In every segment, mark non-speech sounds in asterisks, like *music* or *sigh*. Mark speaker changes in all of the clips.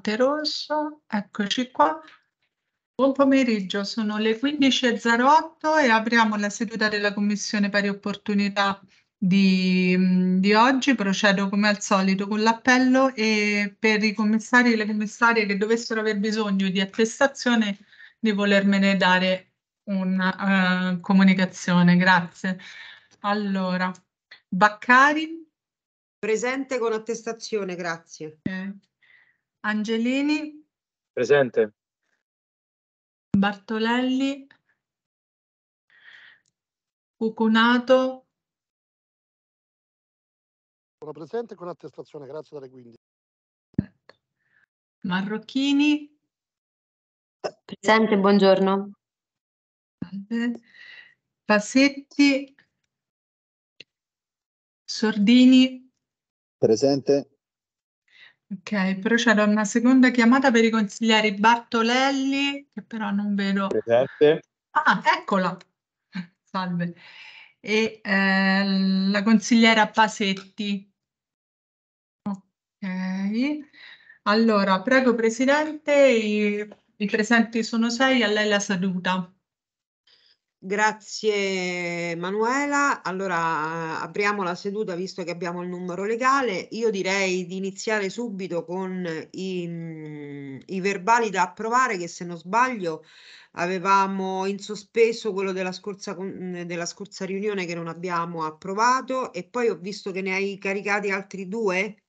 Speaker 1: Monte Rosso, eccoci qua. Buon pomeriggio, sono le 15.08 e apriamo la seduta della Commissione Pari Opportunità di, di oggi. Procedo come al solito con l'appello e per i commissari e le commissarie che dovessero aver bisogno di attestazione di volermene dare una uh, eh, comunicazione. Grazie.
Speaker 2: Allora, Baccari. Presente con attestazione, grazie. Okay. Eh, Angelini,
Speaker 3: Presente. Bartolelli, Cucunato.
Speaker 4: Sono presente con attestazione, grazie dalle 15.
Speaker 3: Marrocchini. Presente, buongiorno. Passetti. Sordini. Presente.
Speaker 1: Ok, procedo a una seconda chiamata per i consiglieri Bartolelli, che però non vedo.
Speaker 3: Presente.
Speaker 1: Ah, eccola. Salve. E eh, la consigliera Pasetti. Ok. Allora, prego Presidente, i, i presenti sono sei, a lei la seduta.
Speaker 2: Grazie Manuela. Allora apriamo la seduta visto che abbiamo il numero legale. Io direi di iniziare subito con i, mm, i verbali da approvare che se non sbaglio avevamo in sospeso quello della scorsa, eh, della scorsa riunione che non abbiamo approvato e poi ho visto che ne hai caricati altri due.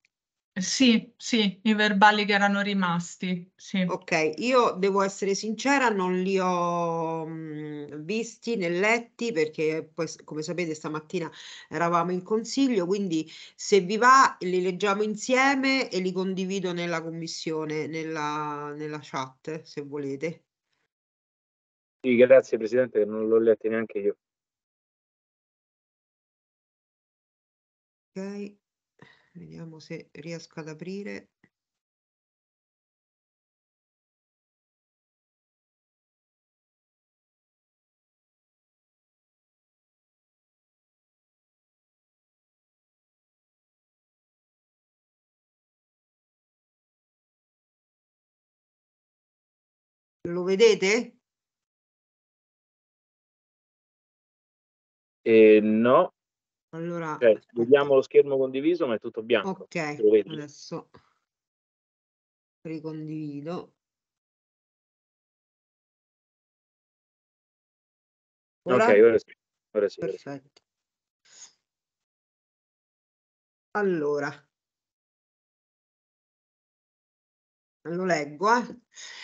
Speaker 1: Sì, sì, i verbali che erano rimasti, sì.
Speaker 2: Ok, io devo essere sincera, non li ho mm, visti né letti perché poi, come sapete, stamattina eravamo in consiglio, quindi se vi va li leggiamo insieme e li condivido nella commissione, nella, nella chat, se volete.
Speaker 5: Sì, grazie Presidente, non l'ho letti neanche io.
Speaker 3: Ok. Vediamo se riesco ad aprire. Lo vedete? Eh,
Speaker 5: no,
Speaker 2: allora...
Speaker 3: Cioè,
Speaker 5: eh, vediamo lo schermo condiviso, ma è tutto bianco. Ok, adesso
Speaker 2: ricondivido.
Speaker 3: Ora? Ok, ora sì. Ora sì Perfetto. Ora sì. Allora,
Speaker 2: lo leggo, eh.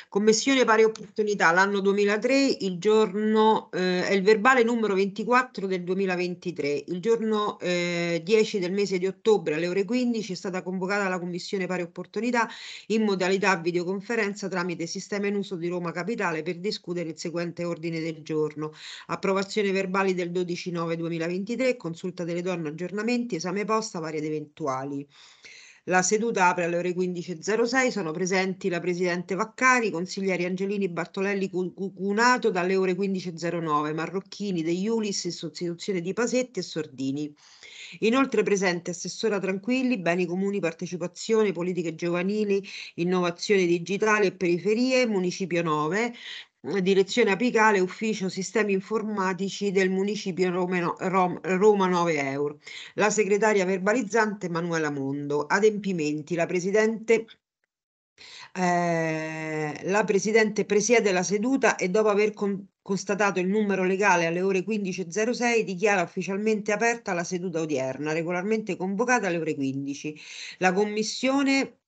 Speaker 2: Commissione Pari Opportunità, l'anno 2003, il giorno, eh, è il verbale numero 24 del 2023, il giorno eh, 10 del mese di ottobre alle ore 15 è stata convocata la Commissione Pari Opportunità in modalità videoconferenza tramite sistema in uso di Roma Capitale per discutere il seguente ordine del giorno. Approvazione verbali del 12-9-2023, consulta delle donne, aggiornamenti, esame posta, varie ed eventuali. La seduta apre alle ore 15.06, sono presenti la Presidente Vaccari, i consiglieri Angelini, Bartolelli, Cucunato dalle ore 15.09, Marrocchini, De Iulis in sostituzione di Pasetti e Sordini. Inoltre presente Assessora Tranquilli, Beni Comuni, Partecipazione, Politiche Giovanili, Innovazione Digitale e Periferie, Municipio 9, direzione apicale ufficio sistemi informatici del municipio Romeno, Rom, Roma 9 Euro. La segretaria verbalizzante Manuela Mondo. Adempimenti. La presidente eh, la Presidente presiede la seduta e dopo aver con constatato il numero legale alle ore 15.06 dichiara ufficialmente aperta la seduta odierna, regolarmente convocata alle ore 15. La Commissione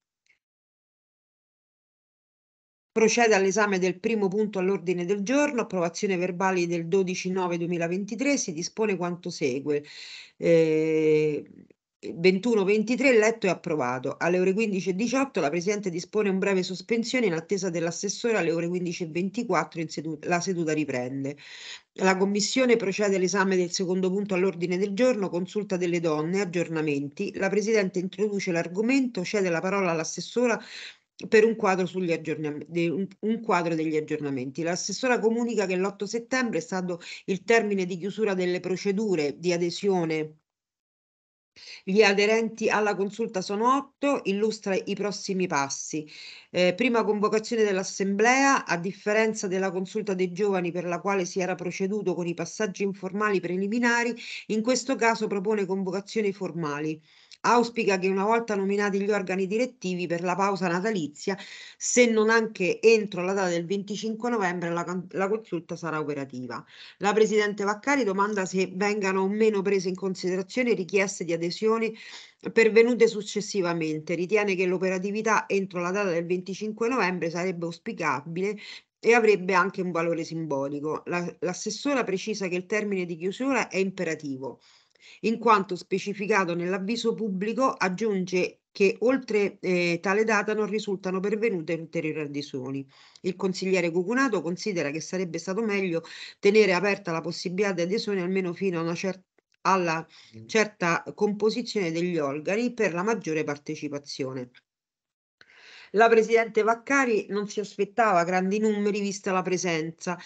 Speaker 2: Procede all'esame del primo punto all'ordine del giorno, approvazione verbali del 12-9-2023, si dispone quanto segue. Eh, 21-23 letto e approvato. Alle ore 15.18 la Presidente dispone un breve sospensione in attesa dell'assessore alle ore 15.24 seduta, la seduta riprende. La Commissione procede all'esame del secondo punto all'ordine del giorno, consulta delle donne, aggiornamenti. La Presidente introduce l'argomento, cede la parola all'assessora per un quadro, un quadro, degli aggiornamenti. L'assessora comunica che l'8 settembre è stato il termine di chiusura delle procedure di adesione. Gli aderenti alla consulta sono otto, illustra i prossimi passi. Eh, prima convocazione dell'assemblea, a differenza della consulta dei giovani per la quale si era proceduto con i passaggi informali preliminari, in questo caso propone convocazioni formali. Auspica che una volta nominati gli organi direttivi per la pausa natalizia, se non anche entro la data del 25 novembre, la, la consulta sarà operativa. La Presidente Vaccari domanda se vengano o meno prese in considerazione richieste di adesioni pervenute successivamente. Ritiene che l'operatività entro la data del 25 novembre sarebbe auspicabile e avrebbe anche un valore simbolico. La, l'assessora precisa che il termine di chiusura è imperativo in quanto specificato nell'avviso pubblico aggiunge che oltre eh, tale data non risultano pervenute ulteriori adesioni. Il consigliere Cucunato considera che sarebbe stato meglio tenere aperta la possibilità di adesione almeno fino a una certa alla mm. certa composizione degli organi per la maggiore partecipazione. La Presidente Vaccari non si aspettava grandi numeri vista la presenza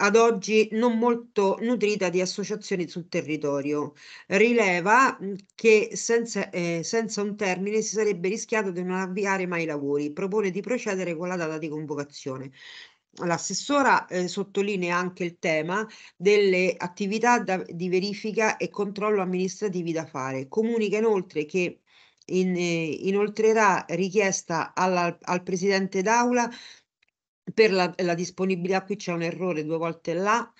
Speaker 2: ad oggi non molto nutrita di associazioni sul territorio. Rileva mhmm, che senza, eh, senza, un termine si sarebbe rischiato di non avviare mai i lavori. Propone di procedere con la data di convocazione. L'assessora eh, sottolinea anche il tema delle attività da, di verifica e controllo amministrativi da fare. Comunica inoltre che in, eh, inoltrerà richiesta alla, al Presidente d'Aula per la, la disponibilità, qui c'è un errore due volte là,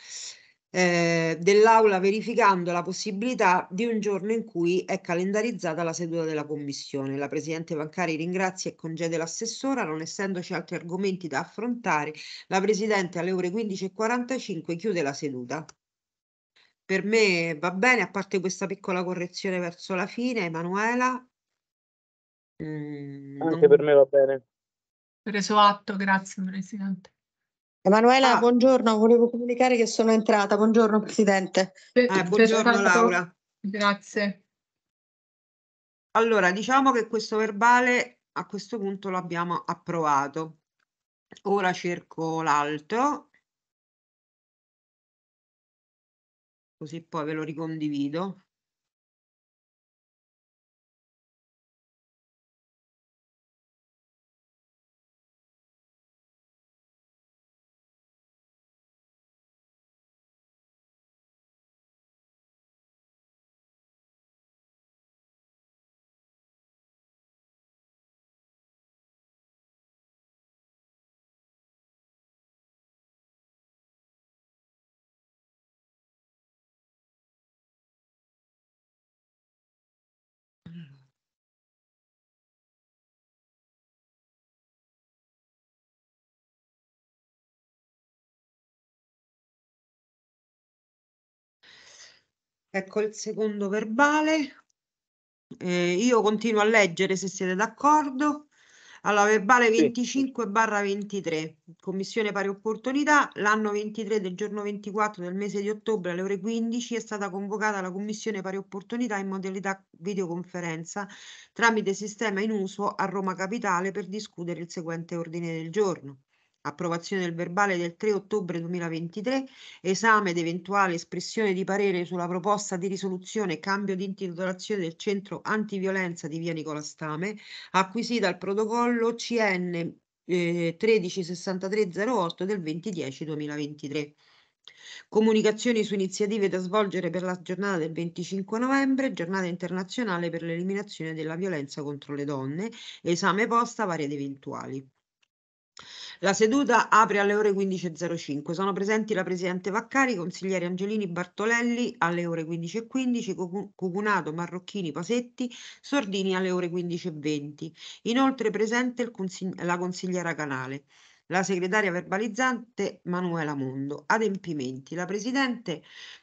Speaker 2: eh, dell'Aula verificando la possibilità di un giorno in cui è calendarizzata la seduta della Commissione. La Presidente Bancari ringrazia e congede l'assessora, non essendoci altri argomenti da affrontare, la Presidente alle ore 15.45 chiude la seduta. Per me va bene, a parte questa piccola correzione verso la fine, Emanuela.
Speaker 3: Mm, Anche non... per
Speaker 6: me va bene.
Speaker 2: Preso atto, grazie Presidente.
Speaker 7: Emanuela, ah. buongiorno, volevo comunicare che sono entrata. Buongiorno Presidente. Eh, buongiorno stato... Laura. Grazie.
Speaker 2: Allora, diciamo che questo verbale a questo punto lo abbiamo approvato. Ora cerco l'altro, così poi ve lo ricondivido. Ecco il secondo verbale. Eh, io continuo a leggere se siete d'accordo. Allora, verbale 25 barra 23, Commissione Pari Opportunità, l'anno 23 del giorno 24 del mese di ottobre alle ore 15 è stata convocata la Commissione Pari Opportunità in modalità videoconferenza tramite sistema in uso a Roma Capitale per discutere il seguente ordine del giorno approvazione del verbale del 3 ottobre 2023, esame ed eventuale espressione di parere sulla proposta di risoluzione cambio di intitolazione del centro antiviolenza di via Nicola Stame, acquisita al protocollo CN eh, 136308 del 2010 2023. Comunicazioni su iniziative da svolgere per la giornata del 25 novembre, giornata internazionale per l'eliminazione della violenza contro le donne, esame posta vari ed eventuali. La seduta apre alle ore 15.05. Sono presenti la Presidente Vaccari, i consiglieri Angelini Bartolelli alle ore 15.15, Cucunato, Marrocchini, Pasetti, Sordini alle ore 15.20. Inoltre presente consig la consigliera Canale la segretaria verbalizzante Manuela Mondo. Adempimenti. La Presidente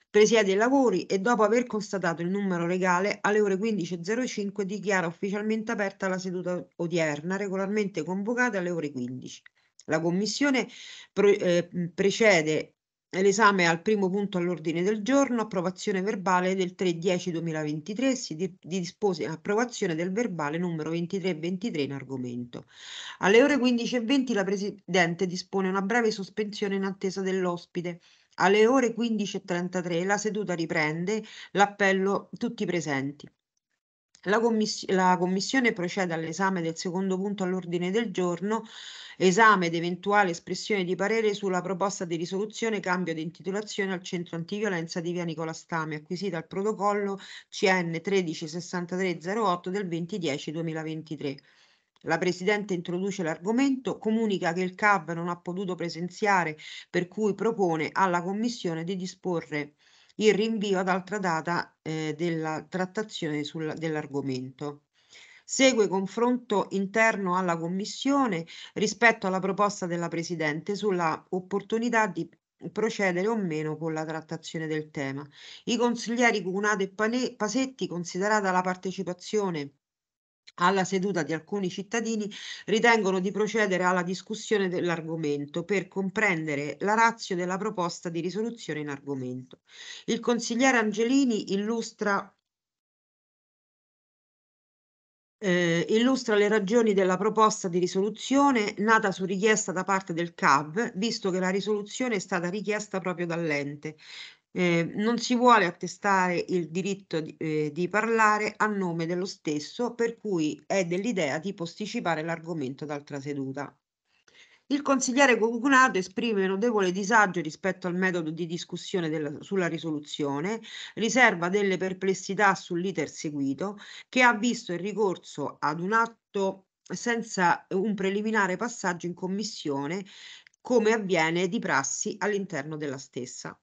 Speaker 2: presiede i lavori e dopo aver constatato il numero legale alle ore 15.05 dichiara ufficialmente aperta la seduta odierna, regolarmente convocata alle ore 15. La Commissione pre- eh, precede l'esame al primo punto all'ordine del giorno, approvazione verbale del 3-10-2023, si di, dispose approvazione del verbale numero 23-23 in argomento. Alle ore 15.20 la Presidente dispone una breve sospensione in attesa dell'ospite. Alle ore 15.33 la seduta riprende l'appello tutti presenti. La, commiss- la, Commissione procede all'esame del secondo punto all'ordine del giorno, esame ed eventuale espressione di parere sulla proposta di risoluzione cambio di intitolazione al Centro Antiviolenza di Via Nicola Stame, acquisita al protocollo CN 136308 del 2010-2023. La Presidente introduce l'argomento, comunica che il CAB non ha potuto presenziare, per cui propone alla Commissione di disporre il rinvio ad altra data eh, della trattazione dell'argomento. Segue confronto interno alla Commissione rispetto alla proposta della Presidente sulla opportunità di procedere o meno con la trattazione del tema. I consiglieri Cucunato e Pasetti, considerata la partecipazione alla seduta di alcuni cittadini ritengono di procedere alla discussione dell'argomento per comprendere la razio della proposta di risoluzione in argomento. Il consigliere Angelini illustra eh, illustra le ragioni della proposta di risoluzione nata su richiesta da parte del CAV, visto che la risoluzione è stata richiesta proprio dall'ente. Eh, non si vuole attestare il diritto di, eh, di, parlare a nome dello stesso, per cui è dell'idea di posticipare l'argomento d'altra seduta. Il consigliere Cognato esprime notevole disagio rispetto al metodo di discussione della, sulla risoluzione, riserva delle perplessità sull'iter seguito, che ha visto il ricorso ad un atto senza un preliminare passaggio in commissione, come avviene di prassi all'interno della stessa.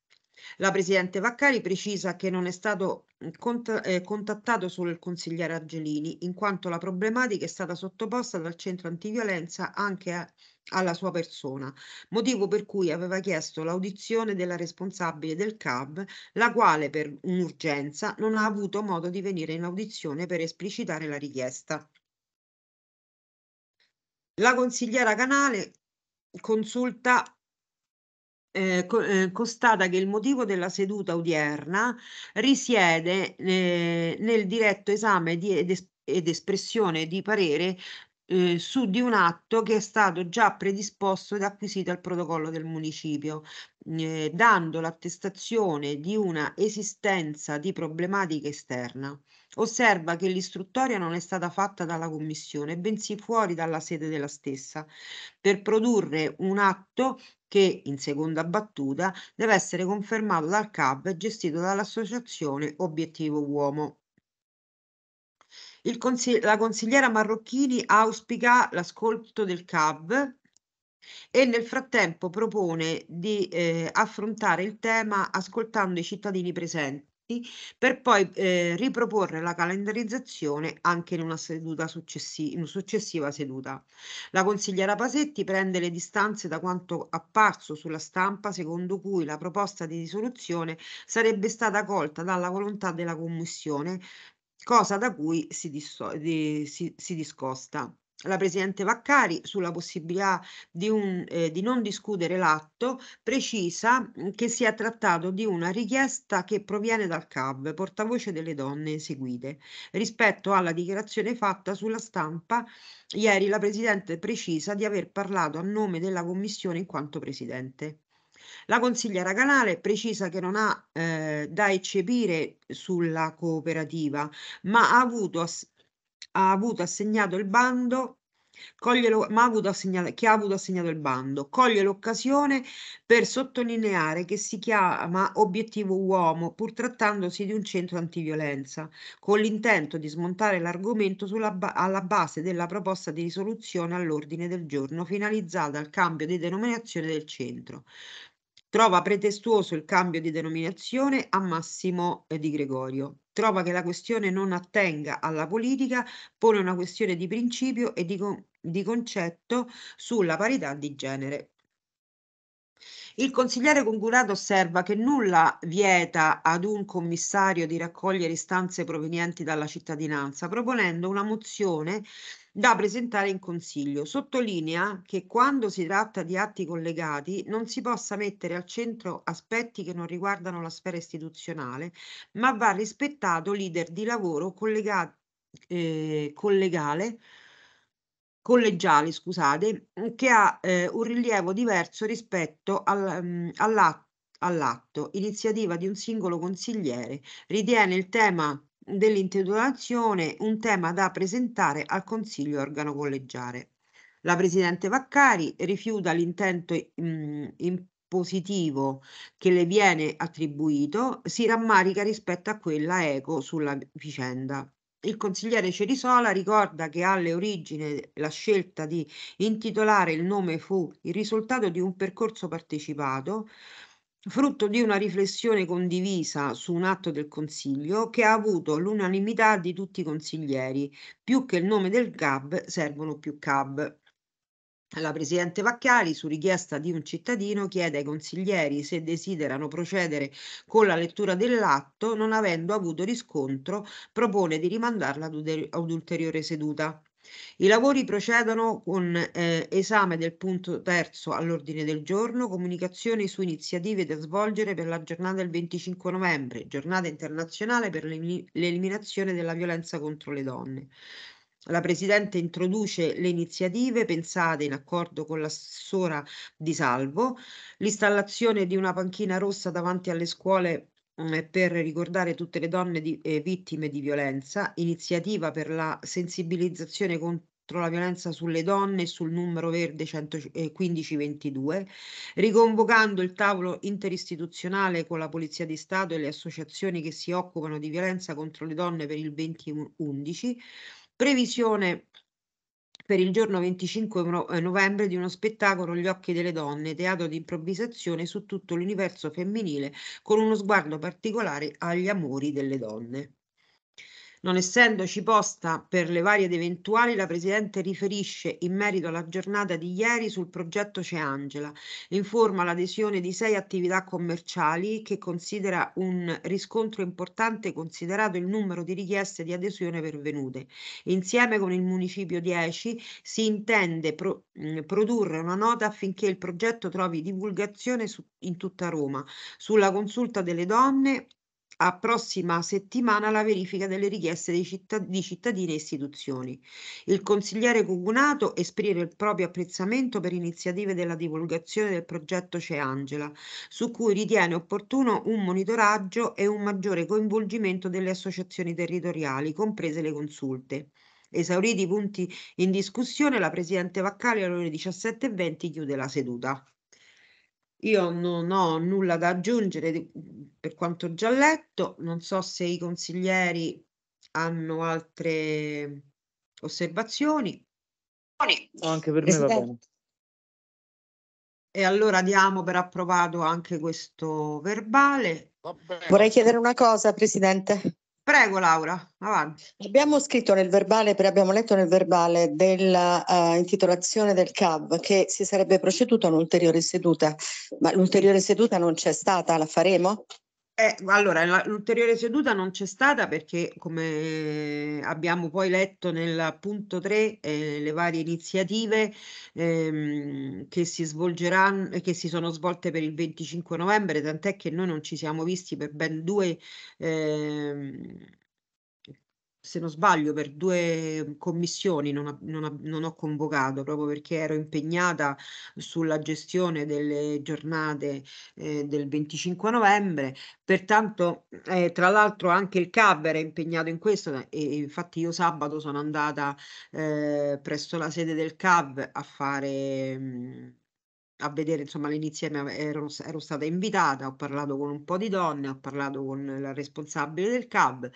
Speaker 2: La Presidente Vaccari precisa che non è stato mm, cont- eh, contattato solo il consigliere Angelini, in quanto la problematica è stata sottoposta dal centro antiviolenza anche a- alla sua persona, motivo per cui aveva chiesto l'audizione della responsabile del CAB, la quale per un'urgenza non ha avuto modo di venire in audizione per esplicitare la richiesta. La consigliera Canale consulta eh, co- eh, constata che il motivo della seduta odierna risiede eh, nel diretto esame di, ed, es- ed espressione di parere eh, su di un atto che è stato già predisposto ed acquisito al protocollo del municipio, eh, dando l'attestazione di una esistenza di problematica esterna. Osserva che l'istruttoria non è stata fatta dalla Commissione, bensì fuori dalla sede della stessa, per produrre un atto che, in seconda battuta, deve essere confermato dal CAB e gestito dall'associazione Obiettivo Uomo consig- la consigliera Marrocchini auspica l'ascolto del CAV e nel frattempo propone di eh, affrontare il tema ascoltando i cittadini presenti per poi eh, riproporre la calendarizzazione anche in una, seduta successi- in una successiva seduta. La consigliera Pasetti prende le distanze da quanto apparso sulla stampa secondo cui la proposta di risoluzione sarebbe stata colta dalla volontà della Commissione cosa da cui si, disso- di, si, si discosta la Presidente Vaccari sulla possibilità di, un, eh, di, non discutere l'atto, precisa mm, che si è trattato di una richiesta che proviene dal CAV, portavoce delle donne eseguite. Rispetto alla dichiarazione fatta sulla stampa, ieri la Presidente precisa di aver parlato a nome della Commissione in quanto Presidente. La consigliera Canale precisa che non ha eh, da eccepire sulla cooperativa, ma ha avuto, ha avuto assegnato il bando Coglielo, ma ha avuto assegnato, che ha avuto assegnato il bando, coglie l'occasione per sottolineare che si chiama obiettivo uomo, pur trattandosi di un centro antiviolenza, con l'intento di smontare l'argomento ba alla base della proposta di risoluzione all'ordine del giorno finalizzata al cambio di denominazione del centro. Trova pretestuoso il cambio di denominazione a Massimo eh, di Gregorio. Trova che la questione non attenga alla politica, pone una questione di principio e di, con, di concetto sulla parità di genere. Il consigliere Congurato osserva che nulla vieta ad un commissario di raccogliere istanze provenienti dalla cittadinanza, proponendo una mozione da presentare in consiglio. Sottolinea che quando si tratta di atti collegati non si possa mettere al centro aspetti che non riguardano la sfera istituzionale, ma va rispettato l'iter di lavoro collega- eh, collegale collegiali, scusate, eh, che ha eh, un rilievo diverso rispetto al, mh, mm, all'atto, all'atto, iniziativa di un singolo consigliere, ritiene il tema dell'intitolazione un tema da presentare al Consiglio organo collegiale. La Presidente Vaccari rifiuta l'intento mm, impositivo che le viene attribuito, si rammarica rispetto a quella eco sulla vicenda il consigliere Cerisola ricorda che alle origini la scelta di intitolare il nome fu il risultato di un percorso partecipato, frutto di una riflessione condivisa su un atto del Consiglio che ha avuto l'unanimità di tutti i consiglieri. Più che il nome del CAB servono più CAB. La Presidente Vacchiali, su richiesta di un cittadino, chiede ai consiglieri se desiderano procedere con la lettura dell'atto, non avendo avuto riscontro, propone di rimandarla ad un'ulteriore seduta. I lavori procedono con eh, esame del punto terzo all'ordine del giorno, comunicazioni su iniziative da svolgere per la giornata del 25 novembre, giornata internazionale per l'eliminazione della violenza contro le donne. La Presidente introduce le iniziative pensate in accordo con l'assessora di Salvo, l'installazione di una panchina rossa davanti alle scuole mm, per ricordare tutte le donne di, eh, vittime di violenza, iniziativa per la sensibilizzazione contro la violenza sulle donne sul numero verde 11522, eh, riconvocando il tavolo interistituzionale con la Polizia di Stato e le associazioni che si occupano di violenza contro le donne per il 2011, Previsione per il giorno 25 eh, novembre di uno spettacolo Gli occhi delle donne, teatro di improvvisazione su tutto l'universo femminile con uno sguardo particolare agli amori delle donne. Non essendoci posta per le varie ed eventuali, la Presidente riferisce in merito alla giornata di ieri sul progetto Ceangela. Informa l'adesione di sei attività commerciali che considera un riscontro importante considerato il numero di richieste di adesione pervenute. Insieme con il Municipio 10 si intende pro, mh, mm, produrre una nota affinché il progetto trovi divulgazione su, in tutta Roma. Sulla consulta delle donne a prossima settimana la verifica delle richieste cittad- di cittadini e istituzioni. Il consigliere Cugunato esprime il proprio apprezzamento per iniziative della divulgazione del progetto C'è Angela, su cui ritiene opportuno un monitoraggio e un maggiore coinvolgimento delle associazioni territoriali, comprese le consulte. Esauriti i punti in discussione, la Presidente Vaccali alle ore 17.20 chiude la seduta. Io non ho nulla da aggiungere per quanto già letto, non so se i consiglieri hanno altre osservazioni. No, anche per me va bene. E allora diamo per approvato anche questo verbale.
Speaker 7: Vorrei chiedere una cosa, Presidente.
Speaker 2: Prego Laura,
Speaker 7: avanti. Abbiamo scritto nel verbale, abbiamo letto nel verbale dell'intitolazione eh, uh, del CAV che si sarebbe proceduto a un'ulteriore seduta, ma l'ulteriore seduta non c'è stata, la faremo?
Speaker 2: Eh, allora, l'ulteriore seduta non c'è stata perché, come abbiamo poi letto nel punto 3, eh, le varie iniziative ehm, che si svolgeranno, e che si sono svolte per il 25 novembre, tant'è che noi non ci siamo visti per ben due ehm, se non sbaglio, per due mm, commissioni non, ha, non, ha, non, ho convocato proprio perché ero impegnata sulla gestione delle giornate eh, del 25 novembre. Pertanto, eh, tra l'altro, anche il CAB era impegnato in questo e, infatti io sabato sono andata eh, presso la sede del CAB a fare... Mh, mm, a vedere insomma l'insieme ero, ero, stata invitata, ho parlato con un po' di donne, ho parlato con la responsabile del CAB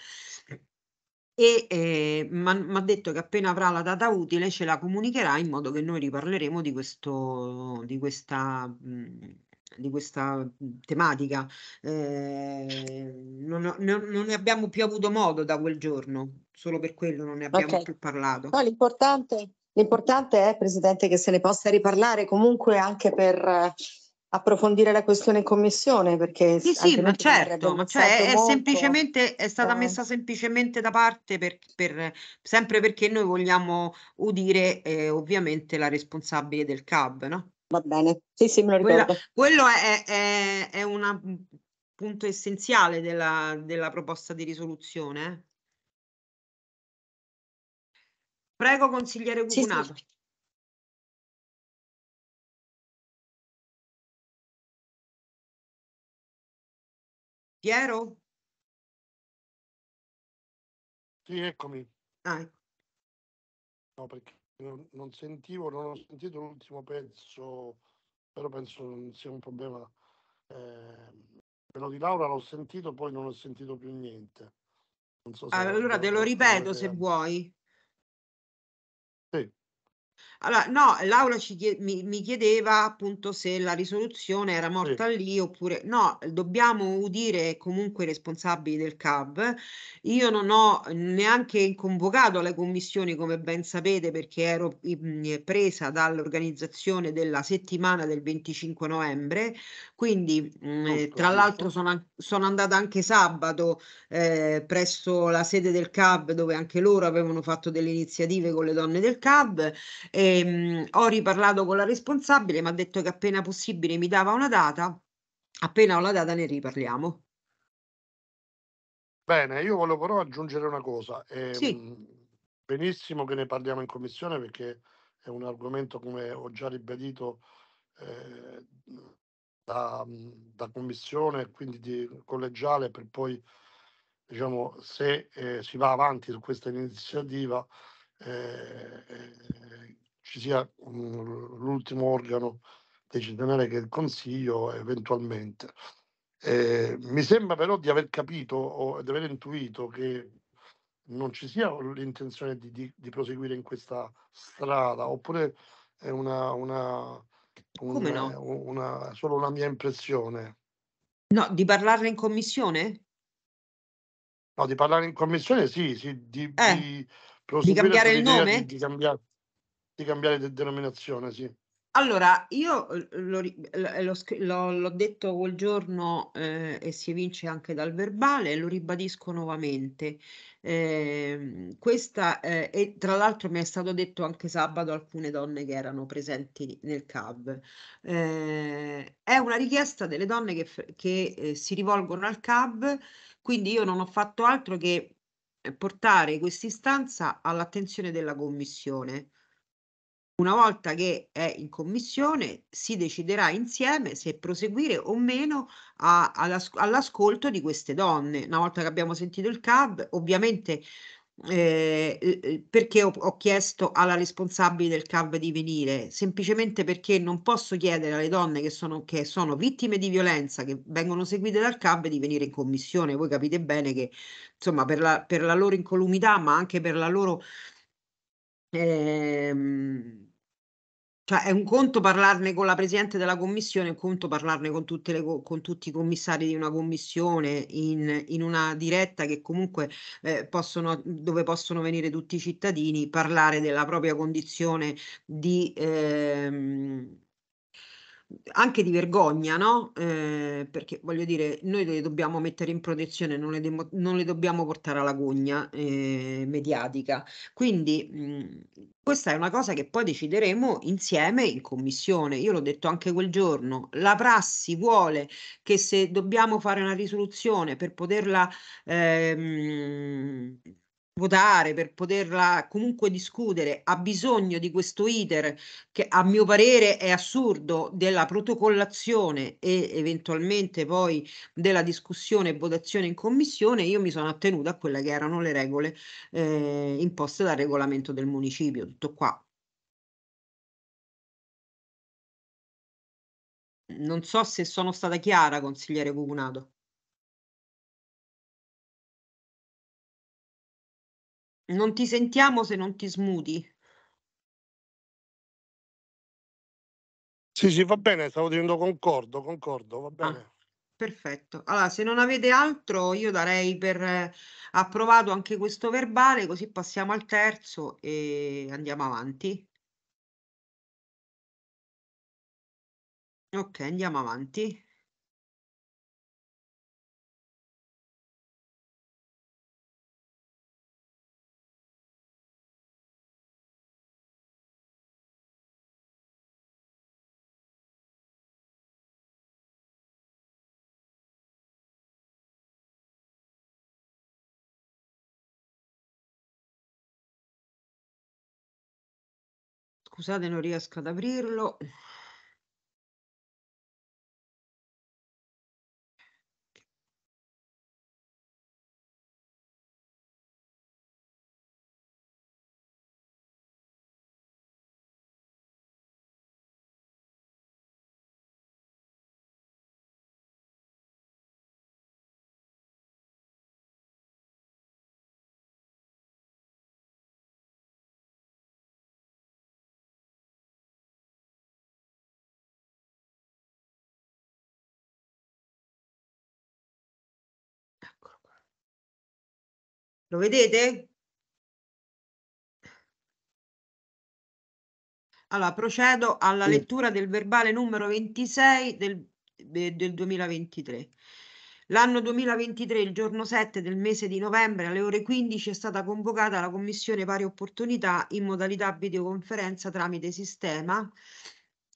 Speaker 2: e eh, mi ha detto che appena avrà la data utile ce la comunicherà in modo che noi riparleremo di, questo, di questa... Mh, mhmm, di questa mhmm, tematica. Eh, non, non, non, ne abbiamo più avuto modo da quel giorno, solo per quello non ne abbiamo okay. più parlato. No,
Speaker 7: l'importante, l'importante è, Presidente, che se ne possa riparlare comunque anche per approfondire la questione in commissione perché sì sì ma certo ma cioè è, molto,
Speaker 2: semplicemente è stata eh. messa semplicemente da parte per, per, sempre perché noi vogliamo udire eh, ovviamente la responsabile del CAB no? va bene sì sì me lo ricordo Quella, quello è, è, è un punto essenziale della, della proposta di risoluzione eh. prego consigliere Cucunato
Speaker 3: sì, sì. Piero?
Speaker 4: Sì, eccomi. Ah, ecco. No, perché non sentivo, non ho sentito l'ultimo pezzo, però penso non sia un problema. Eh, quello di Laura l'ho sentito, poi non ho sentito più niente. So allora te lo ripeto se
Speaker 2: vuoi. Sì. Allora, no, Laura ci chie- mi, mi chiedeva appunto se la risoluzione era Sì. morta lì oppure no, dobbiamo udire comunque i responsabili del CAV. Io non ho neanche convocato le commissioni, come ben sapete, perché ero mm, presa dall'organizzazione della settimana del 25 novembre. Quindi, mm, tra l'altro, sono, an- sono andata anche sabato eh, presso la sede del CAV, dove anche loro avevano fatto delle iniziative con le donne del CAV Ehm, ho riparlato con la responsabile, mi ha detto che appena possibile mi dava una data, appena ho la data ne riparliamo.
Speaker 4: Bene, io volevo però aggiungere una cosa. Ehm, sì. Benissimo che ne parliamo in commissione perché è un argomento, come ho già ribadito, eh, da, da, commissione, quindi di collegiale, per poi, diciamo, se eh, si va avanti su questa iniziativa, eh, eh, ci sia mm, l'ultimo organo decisionale che è il Consiglio eventualmente. Eh, mi sembra però di aver capito o di aver intuito che non ci sia l'intenzione di, di, di proseguire in questa strada, oppure è una, una, un, no? Eh, una, solo una mia impressione. No, di parlarne in commissione? No, di parlare in commissione sì, sì di, eh. di di cambiare il nome? Di, di, cambiare, di cambiare denominazione, sì.
Speaker 2: Allora, io eh, eh, l'ho, detto quel giorno eh, e si evince anche dal verbale, lo ribadisco nuovamente. Eh, questa, eh, e tra l'altro mi è stato detto anche sabato alcune donne che erano presenti nel CAV. Eh, è una richiesta delle donne che, che si rivolgono al CAV, quindi io non ho fatto altro che portare quest'istanza all'attenzione della Commissione. Una volta che è in Commissione si deciderà insieme se proseguire o meno a, all'ascolto di queste donne. Una volta che abbiamo sentito il CAB, ovviamente eh, perché ho, ho, chiesto alla responsabile del CAV di venire? Semplicemente perché non posso chiedere alle donne che sono, che sono vittime di violenza, che vengono seguite dal CAV, di venire in commissione. Voi capite bene che, insomma, per la, per la loro incolumità, ma anche per la loro... Ehm, cioè è un conto parlarne con la Presidente della Commissione, un conto parlarne con, le, con tutti i commissari di una Commissione in, in una diretta che comunque eh, possono, dove possono venire tutti i cittadini, parlare della propria condizione di... Ehm, anche di vergogna, no? Eh, perché voglio dire, noi le dobbiamo mettere in protezione, non le, demo, non le dobbiamo portare alla gogna eh, mediatica. Quindi mh, mhmm, questa è una cosa che poi decideremo insieme in commissione. Io l'ho detto anche quel giorno, la prassi vuole che se dobbiamo fare una risoluzione per poterla... Ehm, votare, per poterla comunque discutere, ha bisogno di questo iter che a mio parere è assurdo della protocollazione e eventualmente poi della discussione e votazione in commissione, io mi sono attenuta a quelle che erano le regole eh, imposte dal regolamento del municipio, tutto qua.
Speaker 3: Non so se sono stata chiara, consigliere Cucunato. Non ti sentiamo se non ti smuti.
Speaker 4: Sì, sì, va bene, stavo dicendo concordo, concordo, va bene. Ah, perfetto.
Speaker 2: Allora, se non avete altro, io darei per eh, approvato anche questo verbale, così passiamo al terzo e andiamo avanti. Ok, andiamo avanti.
Speaker 3: Scusate, non riesco ad aprirlo.
Speaker 2: Lo vedete? Allora, procedo alla lettura del verbale numero 26 del, eh, del 2023. L'anno 2023, il giorno 7 del mese di novembre, alle ore 15, è stata convocata la Commissione Pari Opportunità in modalità videoconferenza tramite sistema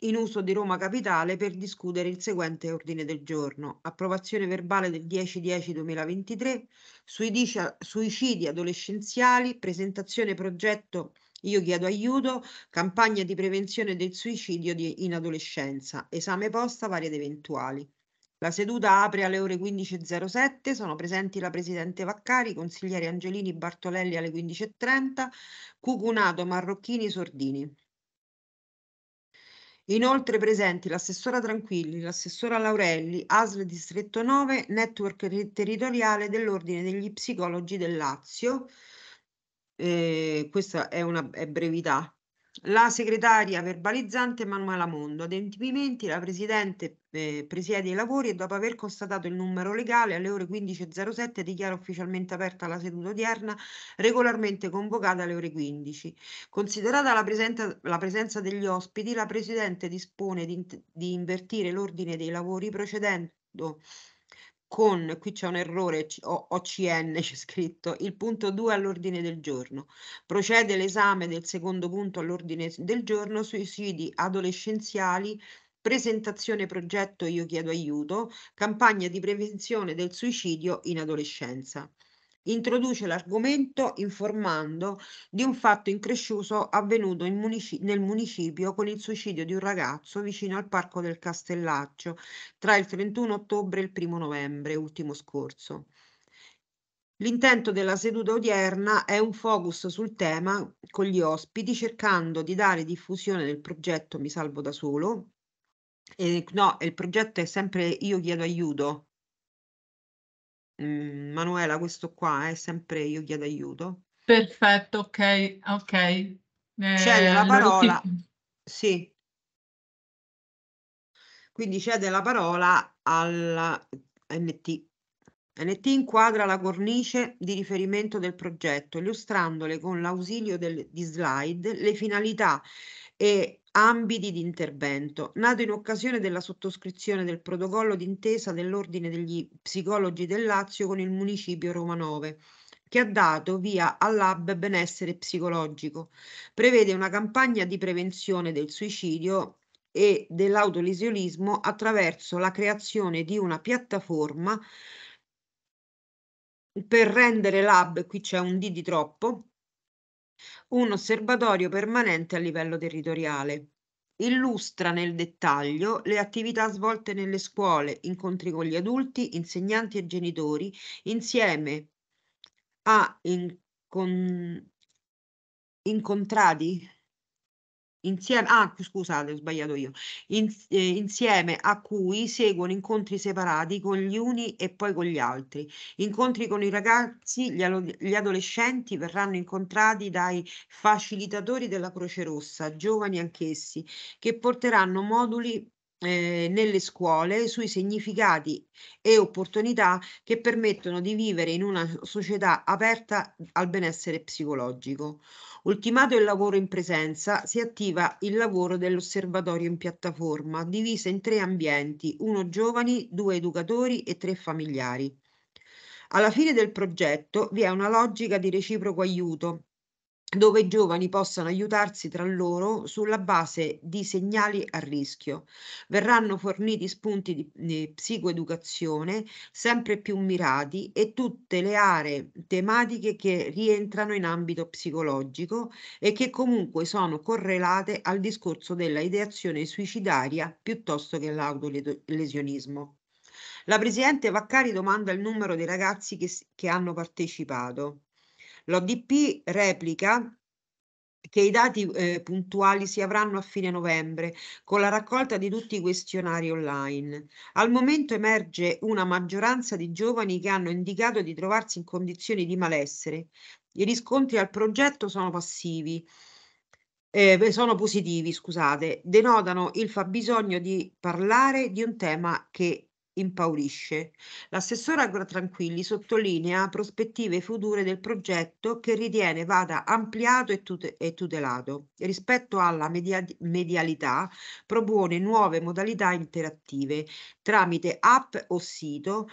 Speaker 2: in uso di Roma Capitale per discutere il seguente ordine del giorno. Approvazione verbale del 10-10-2023, suicidi, suicidi adolescenziali, presentazione progetto Io chiedo aiuto, campagna di prevenzione del suicidio di, in adolescenza, esame posta varie ed eventuali. La seduta apre alle ore 15.07, sono presenti la Presidente Vaccari, consiglieri Angelini Bartolelli alle 15.30, Cucunato, Marrocchini, Sordini. Inoltre presenti l'assessora Tranquilli, l'assessora Laurelli, ASL Distretto 9, network territoriale dell'Ordine degli Psicologi del Lazio. Eh, questa è una è brevità la segretaria verbalizzante Manuela Mondo, ad impedimenti la Presidente eh, presiede i lavori e dopo aver constatato il numero legale alle ore 15.07 dichiara ufficialmente aperta la seduta odierna regolarmente convocata alle ore 15. Considerata la, presenta, la presenza degli ospiti, la Presidente dispone di, di invertire l'ordine dei lavori procedendo con, qui c'è un errore, o, OCN *laughs* c'è scritto, il punto 2 all'ordine del giorno. Procede l'esame del secondo punto all'ordine del giorno sui siti adolescenziali presentazione progetto Io chiedo aiuto, campagna di prevenzione del suicidio in adolescenza. Introduce l'argomento informando di un fatto increscioso avvenuto in municipi nel municipio con il suicidio di un ragazzo vicino al parco del Castellaccio tra il 31 ottobre e il 1 novembre ultimo scorso. L'intento della seduta odierna è un focus sul tema con gli ospiti cercando di dare diffusione del progetto Mi Salvo da Solo. Eh, no, il progetto è sempre Io chiedo aiuto, mh, mm, Manuela, questo qua è sempre io chiedo aiuto. Perfetto, ok, ok. Eh, cede la parola, ti... sì. Quindi cede la parola alla NT. NT inquadra la cornice di riferimento del progetto, illustrandole con l'ausilio del, di slide le finalità e ambiti di intervento, nato in occasione della sottoscrizione del protocollo d'intesa dell'Ordine degli Psicologi del Lazio con il municipio Roma 9 che ha dato via all'Hub Benessere Psicologico. Prevede una campagna di prevenzione del suicidio e dell'autolesionismo attraverso la creazione di una piattaforma per rendere l'hub, qui c'è un D di troppo, un osservatorio permanente a livello territoriale. Illustra nel dettaglio le attività svolte nelle scuole, incontri con gli adulti, insegnanti e genitori, insieme a in, incontrati insieme, ah, scusate, ho sbagliato io, in, eh, insieme a cui seguono incontri separati con gli uni e poi con gli altri. Incontri con i ragazzi, gli, gli adolescenti verranno incontrati dai facilitatori della Croce Rossa, giovani anch'essi, che porteranno moduli eh, nelle scuole sui significati e opportunità che permettono di vivere in una società aperta al benessere psicologico. Ultimato il lavoro in presenza, si attiva il lavoro dell'osservatorio in piattaforma, diviso in tre ambienti, uno giovani, due educatori e tre familiari. Alla fine del progetto vi è una logica di reciproco aiuto dove i giovani possano aiutarsi tra loro sulla base di segnali a rischio. Verranno forniti spunti di, di psicoeducazione sempre più mirati e tutte le aree tematiche che rientrano in ambito psicologico e che comunque sono correlate al discorso della ideazione suicidaria piuttosto che l'autolesionismo. La Presidente Vaccari domanda il numero dei ragazzi che, che hanno partecipato. L'ODP replica che i dati eh, puntuali si avranno a fine novembre con la raccolta di tutti i questionari online. Al momento emerge una maggioranza di giovani che hanno indicato di trovarsi in condizioni di malessere. I riscontri al progetto sono passivi. Eh, sono positivi, scusate, denotano il fabbisogno di parlare di un tema che impaurisce. L'assessora Agratranquilli sottolinea prospettive future del progetto che ritiene vada ampliato e, tutelato. Rispetto alla media medialità propone nuove modalità interattive tramite app o sito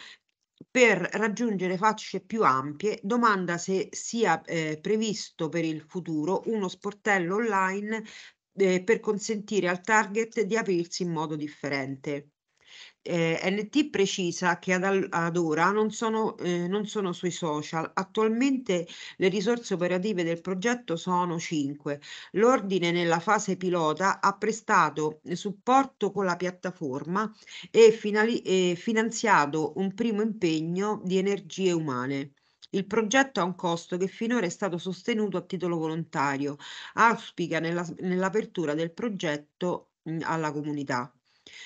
Speaker 2: per raggiungere facce più ampie, domanda se sia eh, previsto per il futuro uno sportello online eh, per consentire al target di aprirsi in modo differente. Eh, NT precisa che ad, ad ora non sono, eh, non sono, sui social. Attualmente le risorse operative del progetto sono 5. L'ordine nella fase pilota ha prestato supporto con la piattaforma e, finali, e finanziato un primo impegno di energie umane. Il progetto ha un costo che finora è stato sostenuto a titolo volontario. Auspica nella, nell'apertura del progetto mh, alla comunità.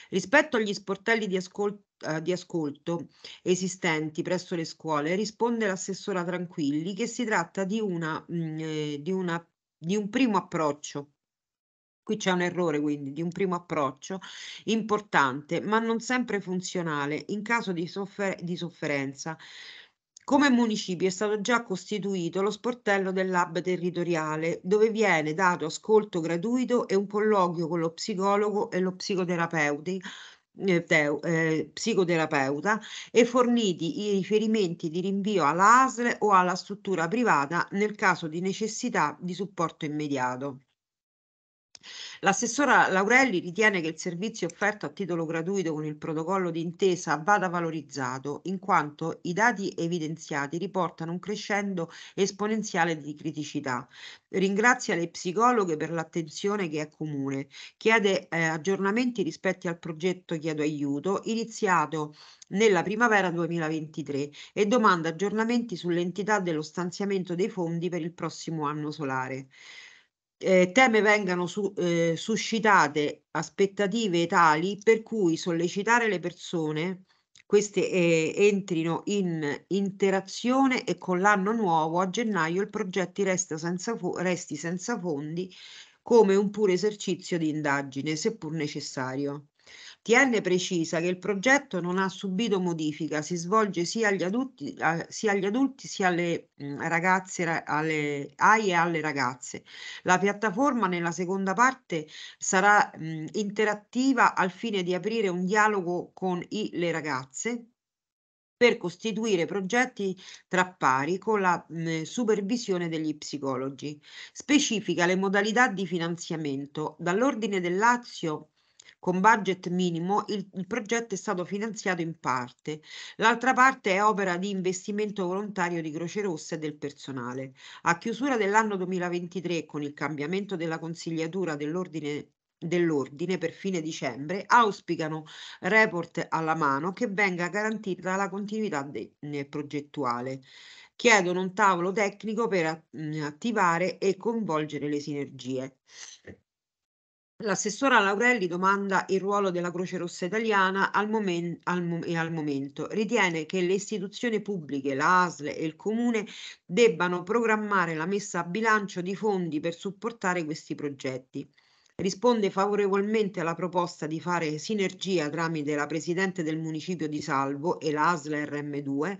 Speaker 2: Rispetto agli sportelli di ascolto eh, di ascolto esistenti presso le scuole, risponde l'assessora Tranquilli che si tratta di, una, mm, eh, di, una, di un primo approccio. Qui c'è un errore quindi di un primo approccio importante ma non sempre funzionale in caso di, soffer di sofferenza come municipio è stato già costituito lo sportello del lab territoriale, dove viene dato ascolto gratuito e un colloquio con lo psicologo e lo psicoterapeuti eh, Teo, eh, psicoterapeuta e forniti i riferimenti di rinvio alla ASL o alla struttura privata nel caso di necessità di supporto immediato. L'assessora Laurelli ritiene che il servizio offerto a titolo gratuito con il protocollo d'intesa vada valorizzato, in quanto i dati evidenziati riportano un crescendo esponenziale di criticità. Ringrazia le psicologhe per l'attenzione che è comune, chiede eh, aggiornamenti rispetto al progetto Chiedo aiuto, iniziato nella primavera 2023 e domanda aggiornamenti sull'entità dello stanziamento dei fondi per il prossimo anno solare eh, teme vengano su, eh, suscitate aspettative tali per cui sollecitare le persone queste eh, entrino in interazione e con l'anno nuovo a gennaio il progetto resta senza resti senza fondi come un puro esercizio di indagine, seppur necessario. TN precisa che il progetto non ha subito modifica, si svolge sia agli adulti, a, sia, agli adulti sia alle mh, mm, ragazze, alle AI e alle ragazze. La piattaforma nella seconda parte sarà mh, mm, interattiva al fine di aprire un dialogo con i, le ragazze per costituire progetti tra pari con la mh, mm, supervisione degli psicologi. Specifica le modalità di finanziamento. Dall'Ordine del Lazio con budget minimo, il, il progetto è stato finanziato in parte. L'altra parte è opera di investimento volontario di Croce Rossa e del personale. A chiusura dell'anno 2023, con il cambiamento della consigliatura dell'ordine dell'ordine per fine dicembre auspicano report alla mano che venga garantita la continuità de, ne, progettuale. Chiedono un tavolo tecnico per attivare e coinvolgere le sinergie. L'assessora Laurelli domanda il ruolo della Croce Rossa italiana al momen- al mom- al momento ritiene che le istituzioni pubbliche, la ASL e il Comune debbano programmare la messa a bilancio di fondi per supportare questi progetti. Risponde favorevolmente alla proposta di fare sinergia tramite la Presidente del Municipio di Salvo e la ASL RM2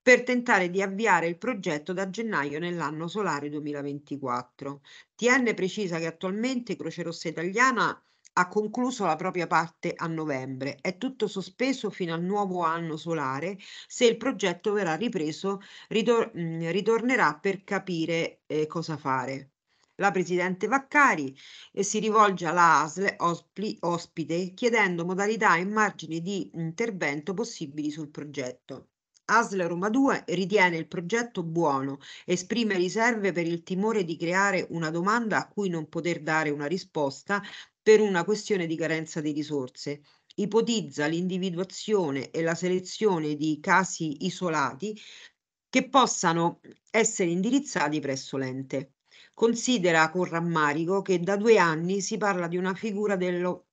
Speaker 2: per tentare di avviare il progetto da gennaio nell'anno solare 2024. TN precisa che attualmente Croce Rossa Italiana ha concluso la propria parte a novembre. È tutto sospeso fino al nuovo anno solare. Se il progetto verrà ripreso, ritor- mm, ritornerà per capire eh, cosa fare. La Presidente Vaccari eh, si rivolge alla ASL ospli, ospite chiedendo modalità e margini di intervento possibili sul progetto. ASL Roma 2 ritiene il progetto buono, esprime riserve per il timore di creare una domanda a cui non poter dare una risposta per una questione di carenza di risorse. Ipotizza l'individuazione e la selezione di casi isolati che possano essere indirizzati presso l'ente. Considera con rammarico che da due anni si parla di una figura dello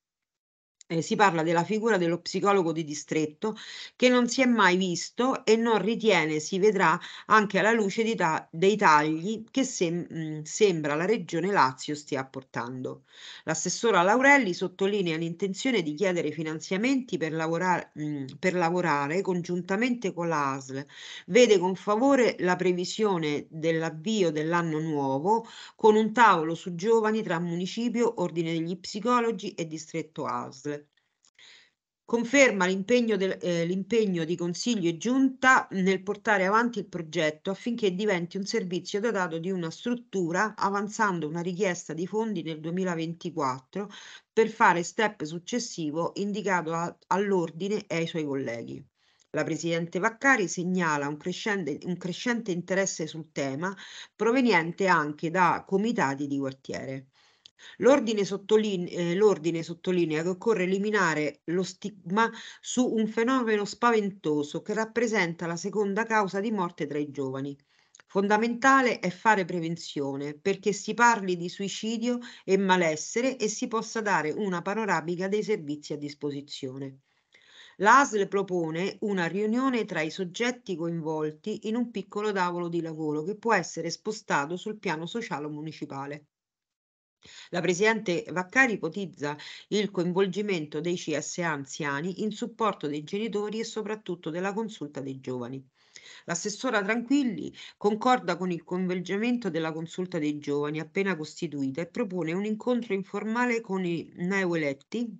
Speaker 2: eh, si parla della figura dello psicologo di distretto che non si è mai visto e non ritiene si vedrà anche alla luce ta dei tagli che sem mm, sembra la regione Lazio stia apportando. L'assessora Laurelli sottolinea l'intenzione di chiedere finanziamenti per, lavorare, mh, mm, per lavorare congiuntamente con la ASL. Vede con favore la previsione dell'avvio dell'anno nuovo con un tavolo su giovani tra municipio, ordine degli psicologi e distretto ASL conferma l'impegno, del, eh, l'impegno di Consiglio e Giunta nel portare avanti il progetto affinché diventi un servizio dotato di una struttura, avanzando una richiesta di fondi nel 2024 per fare step successivo indicato a, all'ordine e ai suoi colleghi. La Presidente Vaccari segnala un crescente, un crescente interesse sul tema proveniente anche da comitati di quartiere. L'ordine, sottoline- eh, l'ordine, sottolinea che occorre eliminare lo stigma su un fenomeno spaventoso che rappresenta la seconda causa di morte tra i giovani. Fondamentale è fare prevenzione perché si parli di suicidio e malessere e si possa dare una panoramica dei servizi a disposizione. L'ASL propone una riunione tra i soggetti coinvolti in un piccolo tavolo di lavoro che può essere spostato sul piano sociale municipale. La Presidente Vaccari ipotizza il coinvolgimento dei CSA anziani in supporto dei genitori e soprattutto della consulta dei giovani. L'assessora Tranquilli concorda con il coinvolgimento della consulta dei giovani appena costituita e propone un incontro informale con i neoeletti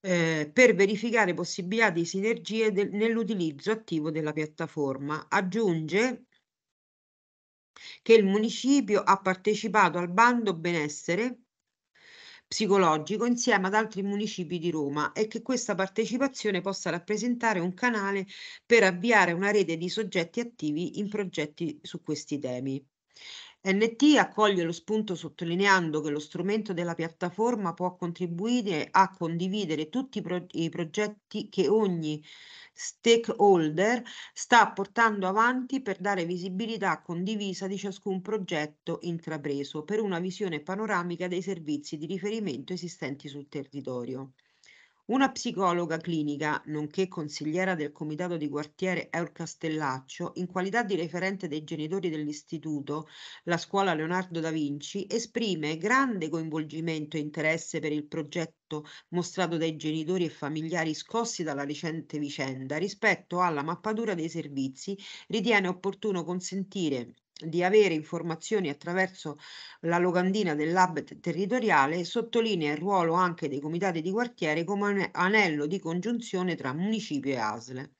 Speaker 2: eh, per verificare possibilità di sinergie nell'utilizzo attivo della piattaforma. Aggiunge che il municipio ha partecipato al bando benessere psicologico insieme ad altri municipi di Roma e che questa partecipazione possa rappresentare un canale per avviare una rete di soggetti attivi in progetti su questi temi. NT accoglie lo spunto sottolineando che lo strumento della piattaforma può contribuire a condividere tutti i, pro i progetti che ogni stakeholder sta portando avanti per dare visibilità condivisa di ciascun progetto intrapreso per una visione panoramica dei servizi di riferimento esistenti sul territorio. Una psicologa clinica, nonché consigliera del comitato di quartiere Eur Castellaccio, in qualità di referente dei genitori dell'istituto, la scuola Leonardo da Vinci, esprime grande coinvolgimento e interesse per il progetto mostrato dai genitori e familiari scossi dalla recente vicenda rispetto alla mappatura dei servizi, ritiene opportuno consentire di avere informazioni attraverso la locandina dell'hub territoriale sottolinea il ruolo anche dei comitati di quartiere come anello di congiunzione tra municipio e ASLE.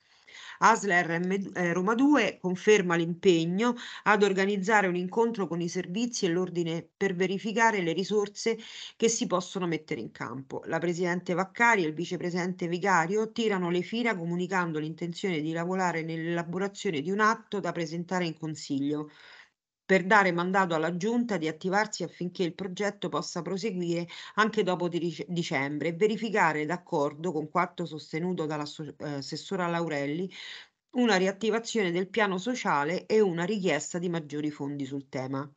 Speaker 2: ASL RM, eh, Roma 2 conferma l'impegno ad organizzare un incontro con i servizi e l'ordine per verificare le risorse che si possono mettere in campo. La Presidente Vaccari e il Vicepresidente Vicario tirano le fila comunicando l'intenzione di lavorare nell'elaborazione di un atto da presentare in Consiglio per dare mandato alla Giunta di attivarsi affinché il progetto possa proseguire anche dopo dicembre e verificare d'accordo con quanto sostenuto dall'assessora eh, Laurelli una riattivazione del piano sociale e una richiesta di maggiori fondi sul tema.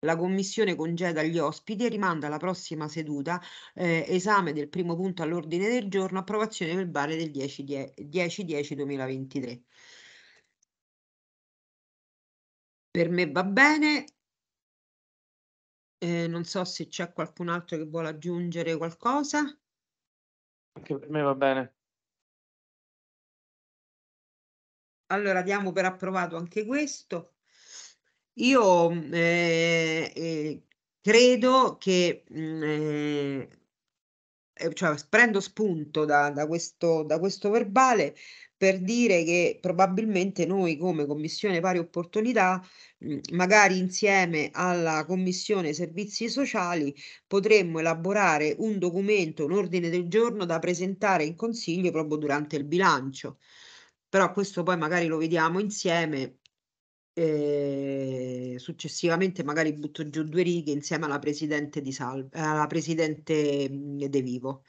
Speaker 2: La Commissione congeda gli ospiti e rimanda alla prossima seduta eh, esame del primo punto all'ordine del giorno, approvazione verbale del 10-10-2023. Per me va bene. Eh, non so se c'è qualcun altro che vuole aggiungere qualcosa.
Speaker 3: Anche per me va bene.
Speaker 2: Allora diamo per approvato anche questo. Io mm, eh, eh, credo che mh, mm, eh, eh, cioè, prendo spunto da, da, questo, da questo verbale per dire che probabilmente noi come Commissione Pari Opportunità, mhmm, magari insieme alla Commissione Servizi Sociali, potremmo elaborare un documento, un ordine del giorno da presentare in Consiglio proprio durante il bilancio. Però questo poi magari lo vediamo insieme eh, successivamente magari butto giù due righe insieme alla presidente di Salve, alla presidente mhmm, De Vivo.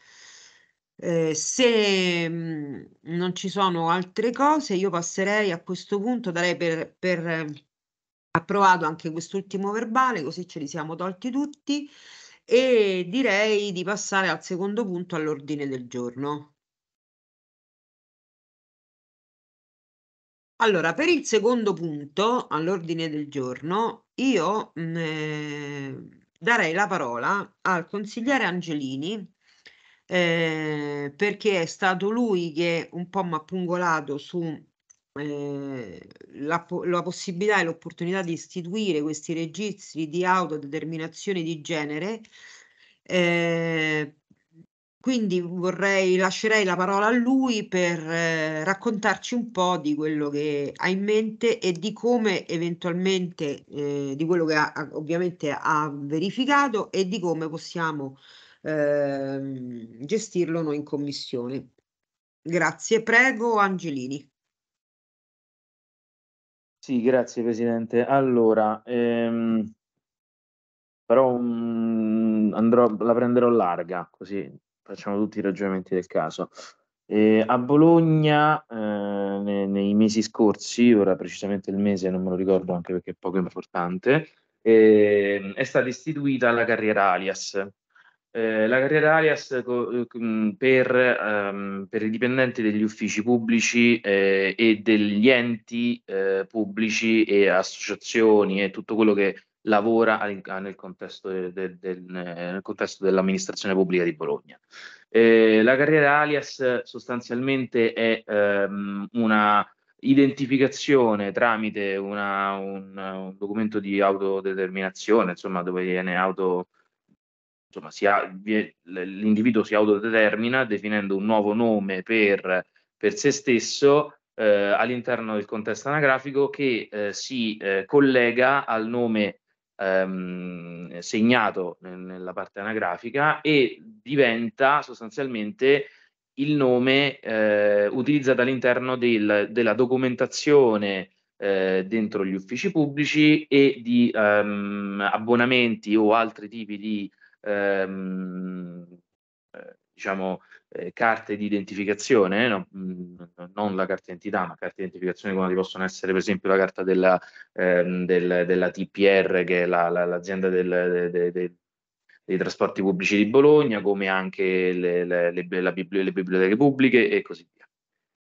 Speaker 2: Ehm, se mhmm, non ci sono altre cose, io passerei a questo punto, darei per, per approvato anche quest'ultimo verbale, così ce li siamo tolti tutti, e direi di passare al secondo punto all'ordine del giorno. Allora, per il secondo punto all'ordine del giorno, io mh, mhmm, darei la parola al consigliere Angelini eh, perché è stato lui che un po' mi ha pungolato su eh, la, la, possibilità e l'opportunità di istituire questi registri di autodeterminazione di genere. Eh, quindi vorrei, lascerei la parola a lui per eh, raccontarci un po' di quello che ha in mente e di come eventualmente, eh, di quello che ha, ovviamente ha verificato e di come possiamo Ehm, gestirlo noi in commissione. Grazie, prego Angelini.
Speaker 5: Sì, grazie Presidente. Allora, ehm, però um, andrò, la prenderò larga, così facciamo tutti i ragionamenti del caso. Eh, a Bologna eh, nei, nei, mesi scorsi, ora precisamente il mese non me lo ricordo anche perché è poco importante, eh, è stata istituita la carriera alias, eh, la carriera alias co- per, ehm, per, i dipendenti degli uffici pubblici eh, e degli enti eh, pubblici e associazioni e tutto quello che lavora al, ah, nel, contesto de- de- de- eh, nel, contesto dell'amministrazione pubblica di Bologna. Eh, la carriera alias sostanzialmente è ehm, una identificazione tramite una, un, un, documento di autodeterminazione, insomma, dove viene auto insomma, si ha, l'individuo si autodetermina definendo un nuovo nome per, per se stesso eh, all'interno del contesto anagrafico che eh, si eh, collega al nome ehm, segnato nella parte anagrafica e diventa sostanzialmente il nome eh, utilizzato all'interno del, della documentazione eh, dentro gli uffici pubblici e di ehm, abbonamenti o altri tipi di ehm, eh, diciamo, eh, carte di identificazione, no, mm, non la carta d'identità, ma carte di identificazione come possono essere per esempio la carta della, ehm, del, della TPR, che è la, la, l'azienda del, de, de, dei trasporti pubblici di Bologna, come anche le, le, le, la, le biblioteche pubbliche e così via.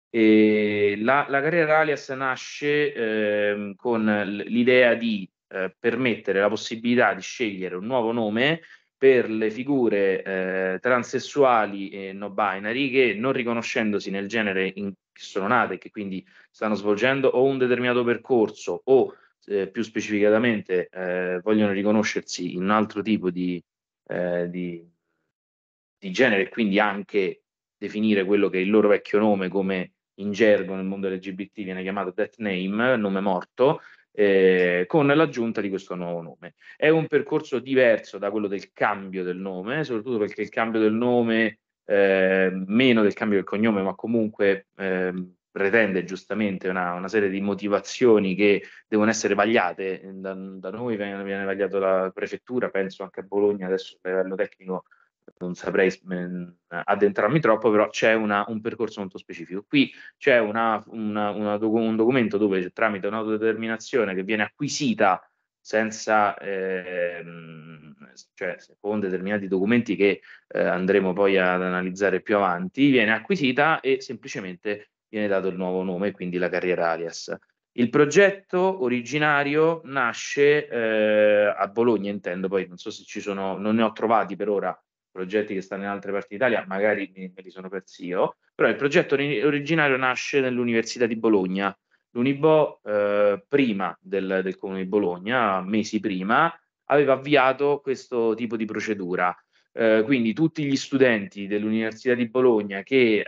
Speaker 5: E la, la, carriera Alias nasce ehm, con l'idea di eh, permettere la possibilità di scegliere un nuovo nome per le figure eh, transessuali e no binary che non riconoscendosi nel genere in cui sono nate e che quindi stanno svolgendo o un determinato percorso o eh, più specificatamente eh, vogliono riconoscersi in un altro tipo di, eh, di, di genere e quindi anche definire quello che è il loro vecchio nome come in gergo nel mondo LGBT viene chiamato death name, nome morto, eh, con l'aggiunta di questo nuovo nome. È un percorso diverso da quello del cambio del nome, eh, soprattutto perché il cambio del nome, eh, meno del cambio del cognome, ma comunque eh, pretende giustamente una, una, serie di motivazioni che devono essere vagliate. Da, da noi viene, viene vagliata la prefettura, penso anche a Bologna adesso a livello tecnico non saprei mm, addentrarmi troppo, però c'è una, un percorso molto specifico. Qui c'è una, una, docu- un documento dove tramite un'autodeterminazione che viene acquisita senza, eh, cioè con determinati documenti che eh, andremo poi ad analizzare più avanti, viene acquisita e semplicemente viene dato il nuovo nome, quindi la carriera alias. Il progetto originario nasce eh, a Bologna, intendo, poi non so se ci sono, non ne ho trovati per ora progetti che stanno in altre parti d'Italia, magari me, me li sono persi io, però il progetto originario nasce nell'Università di Bologna. L'Unibo eh, prima del, del Comune di Bologna, mesi prima, aveva avviato questo tipo di procedura. Eh, quindi tutti gli studenti dell'Università di Bologna che eh,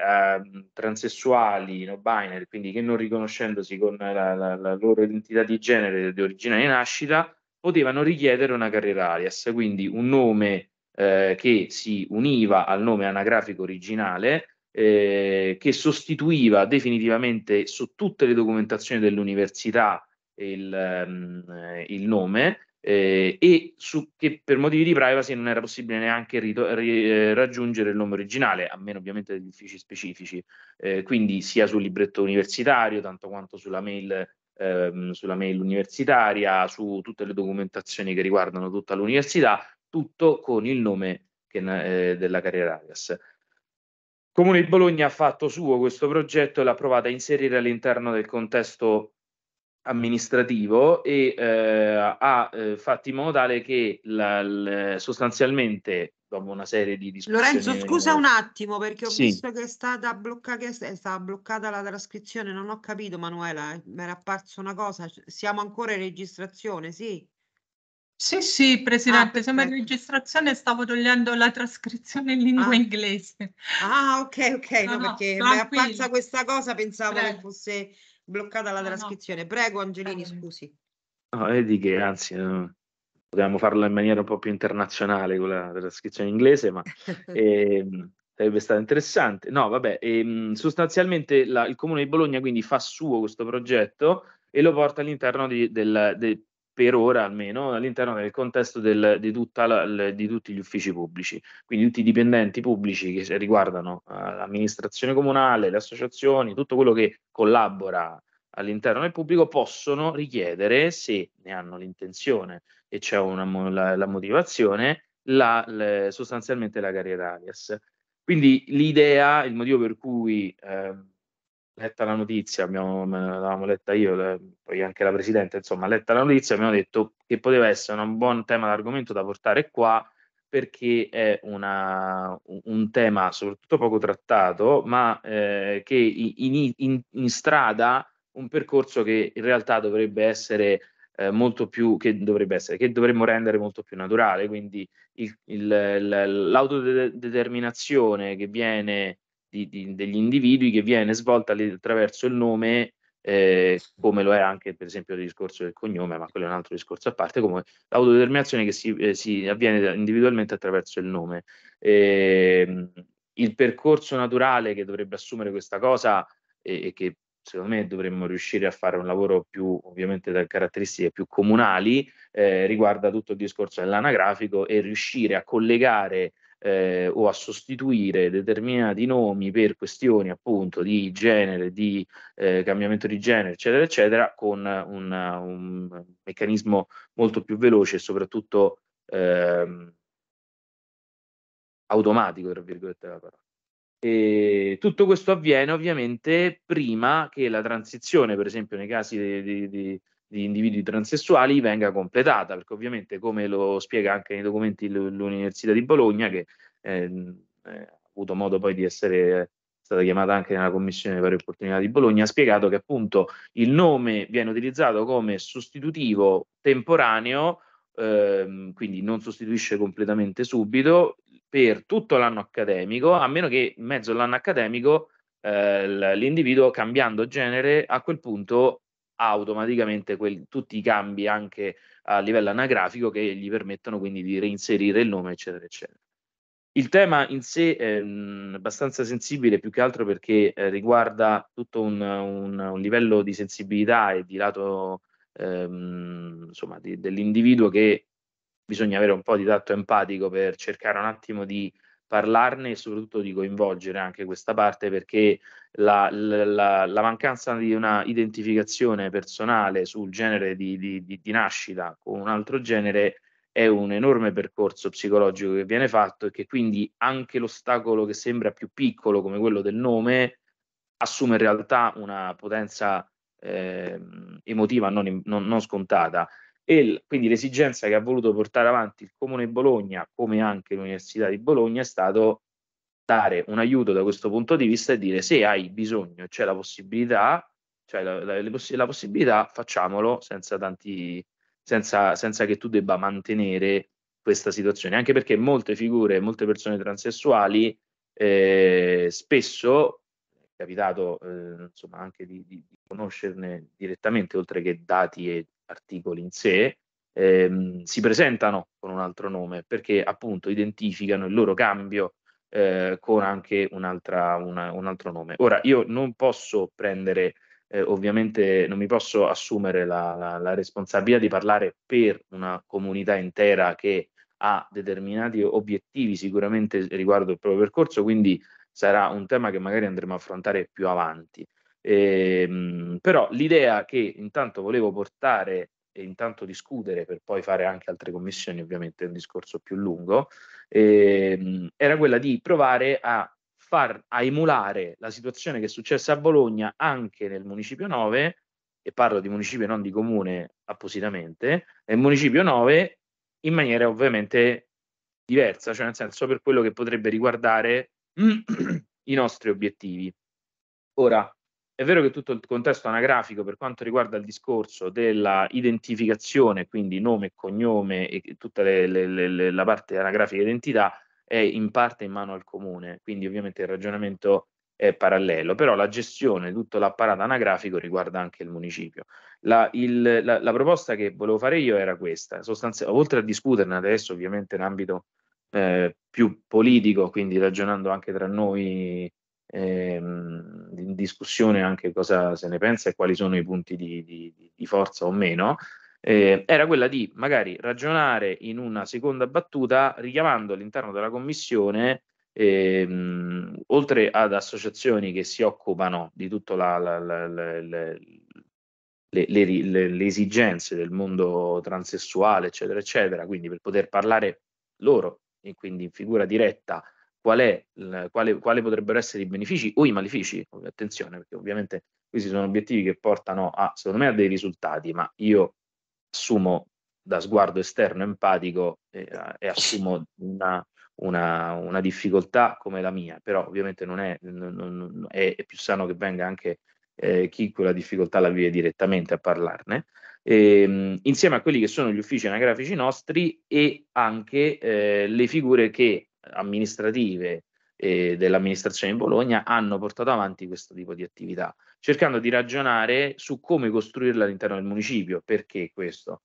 Speaker 5: transessuali, no binary, quindi che non riconoscendosi con la, la, la loro identità di genere di origine di nascita, potevano richiedere una carriera alias, quindi un nome eh, che si univa al nome anagrafico originale, eh, che sostituiva definitivamente su tutte le documentazioni dell'università il, um, il nome eh, e su, che per motivi di privacy non era possibile neanche rito- ri- eh, raggiungere il nome originale, a meno ovviamente degli uffici specifici, eh, quindi sia sul libretto universitario, tanto quanto sulla mail, ehm, sulla mail universitaria, su tutte le documentazioni che riguardano tutta l'università, tutto con il nome che, eh, della carriera Arias. Comune di Bologna ha fatto suo questo progetto e l'ha provato a inserire all'interno del contesto amministrativo e eh, ha eh, fatto in modo tale che la, la, sostanzialmente dopo una serie di discussioni Lorenzo scusa un
Speaker 2: attimo perché ho sì. visto che è stata, blocca, che è stata bloccata la trascrizione non ho capito Manuela eh, mi era apparsa una cosa siamo ancora in registrazione sì
Speaker 1: sì, sì, Presidente, ah, sembra di
Speaker 2: registrazione
Speaker 1: stavo togliendo la trascrizione in lingua ah. inglese. Ah, ok,
Speaker 2: ok, no, no perché mi è apparsa questa cosa, pensavo Prego. che fosse bloccata la trascrizione. Prego Angelini, Prego. scusi.
Speaker 5: No, vedi che anzi, eh, potevamo farla in maniera un po' più internazionale con la trascrizione in inglese, ma *laughs* ehm, sarebbe stato interessante. No, vabbè, ehm, sostanzialmente la, il Comune di Bologna quindi fa suo questo progetto e lo porta all'interno di, del, de, per ora almeno all'interno del contesto del, di, la, le, di, tutti gli uffici pubblici, quindi tutti i dipendenti pubblici che riguardano uh, eh, l'amministrazione comunale, le associazioni, tutto quello che collabora all'interno del pubblico possono richiedere, se ne hanno l'intenzione e c'è una, la, la, motivazione, la, le, sostanzialmente la carriera alias. Quindi l'idea, il motivo per cui... Eh, letta la notizia, abbiamo, l'avevamo letta io, poi anche la Presidente, insomma, letta la notizia, abbiamo detto che poteva essere un buon tema d'argomento da portare qua perché è una, un tema soprattutto poco trattato, ma eh, che in, in, in, strada un percorso che in realtà dovrebbe essere eh, molto più, che dovrebbe essere, che dovremmo rendere molto più naturale, quindi il, il, l'autodeterminazione che viene di, di, degli individui che viene svolta attraverso il nome, eh, come lo è anche per esempio il discorso del cognome, ma quello è un altro discorso a parte, come l'autodeterminazione che si, eh, si avviene individualmente attraverso il nome. Eh, il percorso naturale che dovrebbe assumere questa cosa e che secondo me dovremmo riuscire a fare un lavoro più ovviamente da caratteristiche più comunali eh, riguarda tutto il discorso dell'anagrafico e riuscire a collegare eh, o a sostituire determinati nomi per questioni appunto di genere, di eh, cambiamento di genere, eccetera, eccetera, con una, un meccanismo molto più veloce e soprattutto eh, automatico, tra virgolette la parola. E tutto questo avviene ovviamente prima che la transizione, per esempio nei casi di, di, di di individui transessuali venga completata, perché ovviamente come lo spiega anche nei documenti l'Università di Bologna, che ehm, eh, ha avuto modo poi di essere eh, stata chiamata anche nella Commissione per le opportunità di Bologna, ha spiegato che appunto il nome viene utilizzato come sostitutivo temporaneo, ehm, quindi non sostituisce completamente subito, per tutto l'anno accademico, a meno che in mezzo all'anno accademico eh, l'individuo cambiando genere a quel punto automaticamente quel, tutti i cambi anche a livello anagrafico che gli permettono quindi di reinserire il nome, eccetera, eccetera. Il tema in sé è mh, mm, abbastanza sensibile, più che altro perché eh, riguarda tutto un, un, un, livello di sensibilità e di lato ehm, dell'individuo che bisogna avere un po' di tatto empatico per cercare un attimo di parlarne e soprattutto di coinvolgere anche questa parte perché la, la, la mancanza di una identificazione personale sul genere di, di, di, di, nascita con un altro genere è un enorme percorso psicologico che viene fatto e che quindi anche l'ostacolo che sembra più piccolo come quello del nome assume in realtà una potenza eh, emotiva non, non, non scontata e l- quindi l'esigenza che ha voluto portare avanti il Comune Bologna, come anche l'Università di Bologna, è stato dare un aiuto da questo punto di vista e dire se hai bisogno, c'è la possibilità, cioè la, la, poss- la possibilità, facciamolo senza, tanti, senza, senza che tu debba mantenere questa situazione, anche perché molte figure, molte persone transessuali eh, spesso è capitato eh, insomma anche di, di, di conoscerne direttamente oltre che dati e articoli in sé, ehm, si presentano con un altro nome perché appunto identificano il loro cambio eh, con anche un'altra, una, un altro nome. Ora io non posso prendere, eh, ovviamente non mi posso assumere la, la, la, responsabilità di parlare per una comunità intera che ha determinati obiettivi sicuramente riguardo il proprio percorso, quindi sarà un tema che magari andremo a affrontare più avanti. Ehm, però l'idea che intanto volevo portare e intanto discutere per poi fare anche altre commissioni, ovviamente è un discorso più lungo, ehm, era quella di provare a far a emulare la situazione che è successa a Bologna anche nel municipio 9 e parlo di municipio non di comune appositamente, nel municipio 9 in maniera ovviamente diversa, cioè nel senso per quello che potrebbe riguardare *clears throat* i nostri obiettivi. Ora, è vero che tutto il contesto anagrafico per quanto riguarda il discorso della identificazione, quindi nome, cognome e tutta le, le, le, la parte anagrafica identità, è in parte in mano al comune, quindi ovviamente il ragionamento è parallelo, però la gestione di tutto l'apparato anagrafico riguarda anche il municipio. La, il, la, la proposta che volevo fare io era questa, oltre a discuterne adesso ovviamente in ambito eh, più politico, quindi ragionando anche tra noi ehm, in discussione anche cosa se ne pensa e quali sono i punti di, di, di forza o meno, eh, era quella di magari ragionare in una seconda battuta richiamando all'interno della commissione ehm, oltre ad associazioni che si occupano di tutte le, le, le, esigenze del mondo transessuale eccetera eccetera quindi per poter parlare loro e quindi in figura diretta qual è, quale, quale, potrebbero essere i benefici o i malefici, attenzione, perché ovviamente questi sono obiettivi che portano a, secondo me, a dei risultati, ma io assumo da sguardo esterno empatico e, eh, e assumo una, una, una, difficoltà come la mia, però ovviamente non è, non, non, è, è più sano che venga anche eh, chi quella difficoltà la vive direttamente a parlarne, e, ehm, insieme a quelli che sono gli uffici anagrafici nostri e anche eh, le figure che amministrative eh, dell'amministrazione di Bologna hanno portato avanti questo tipo di attività, cercando di ragionare su come costruirla all'interno del municipio. Perché questo?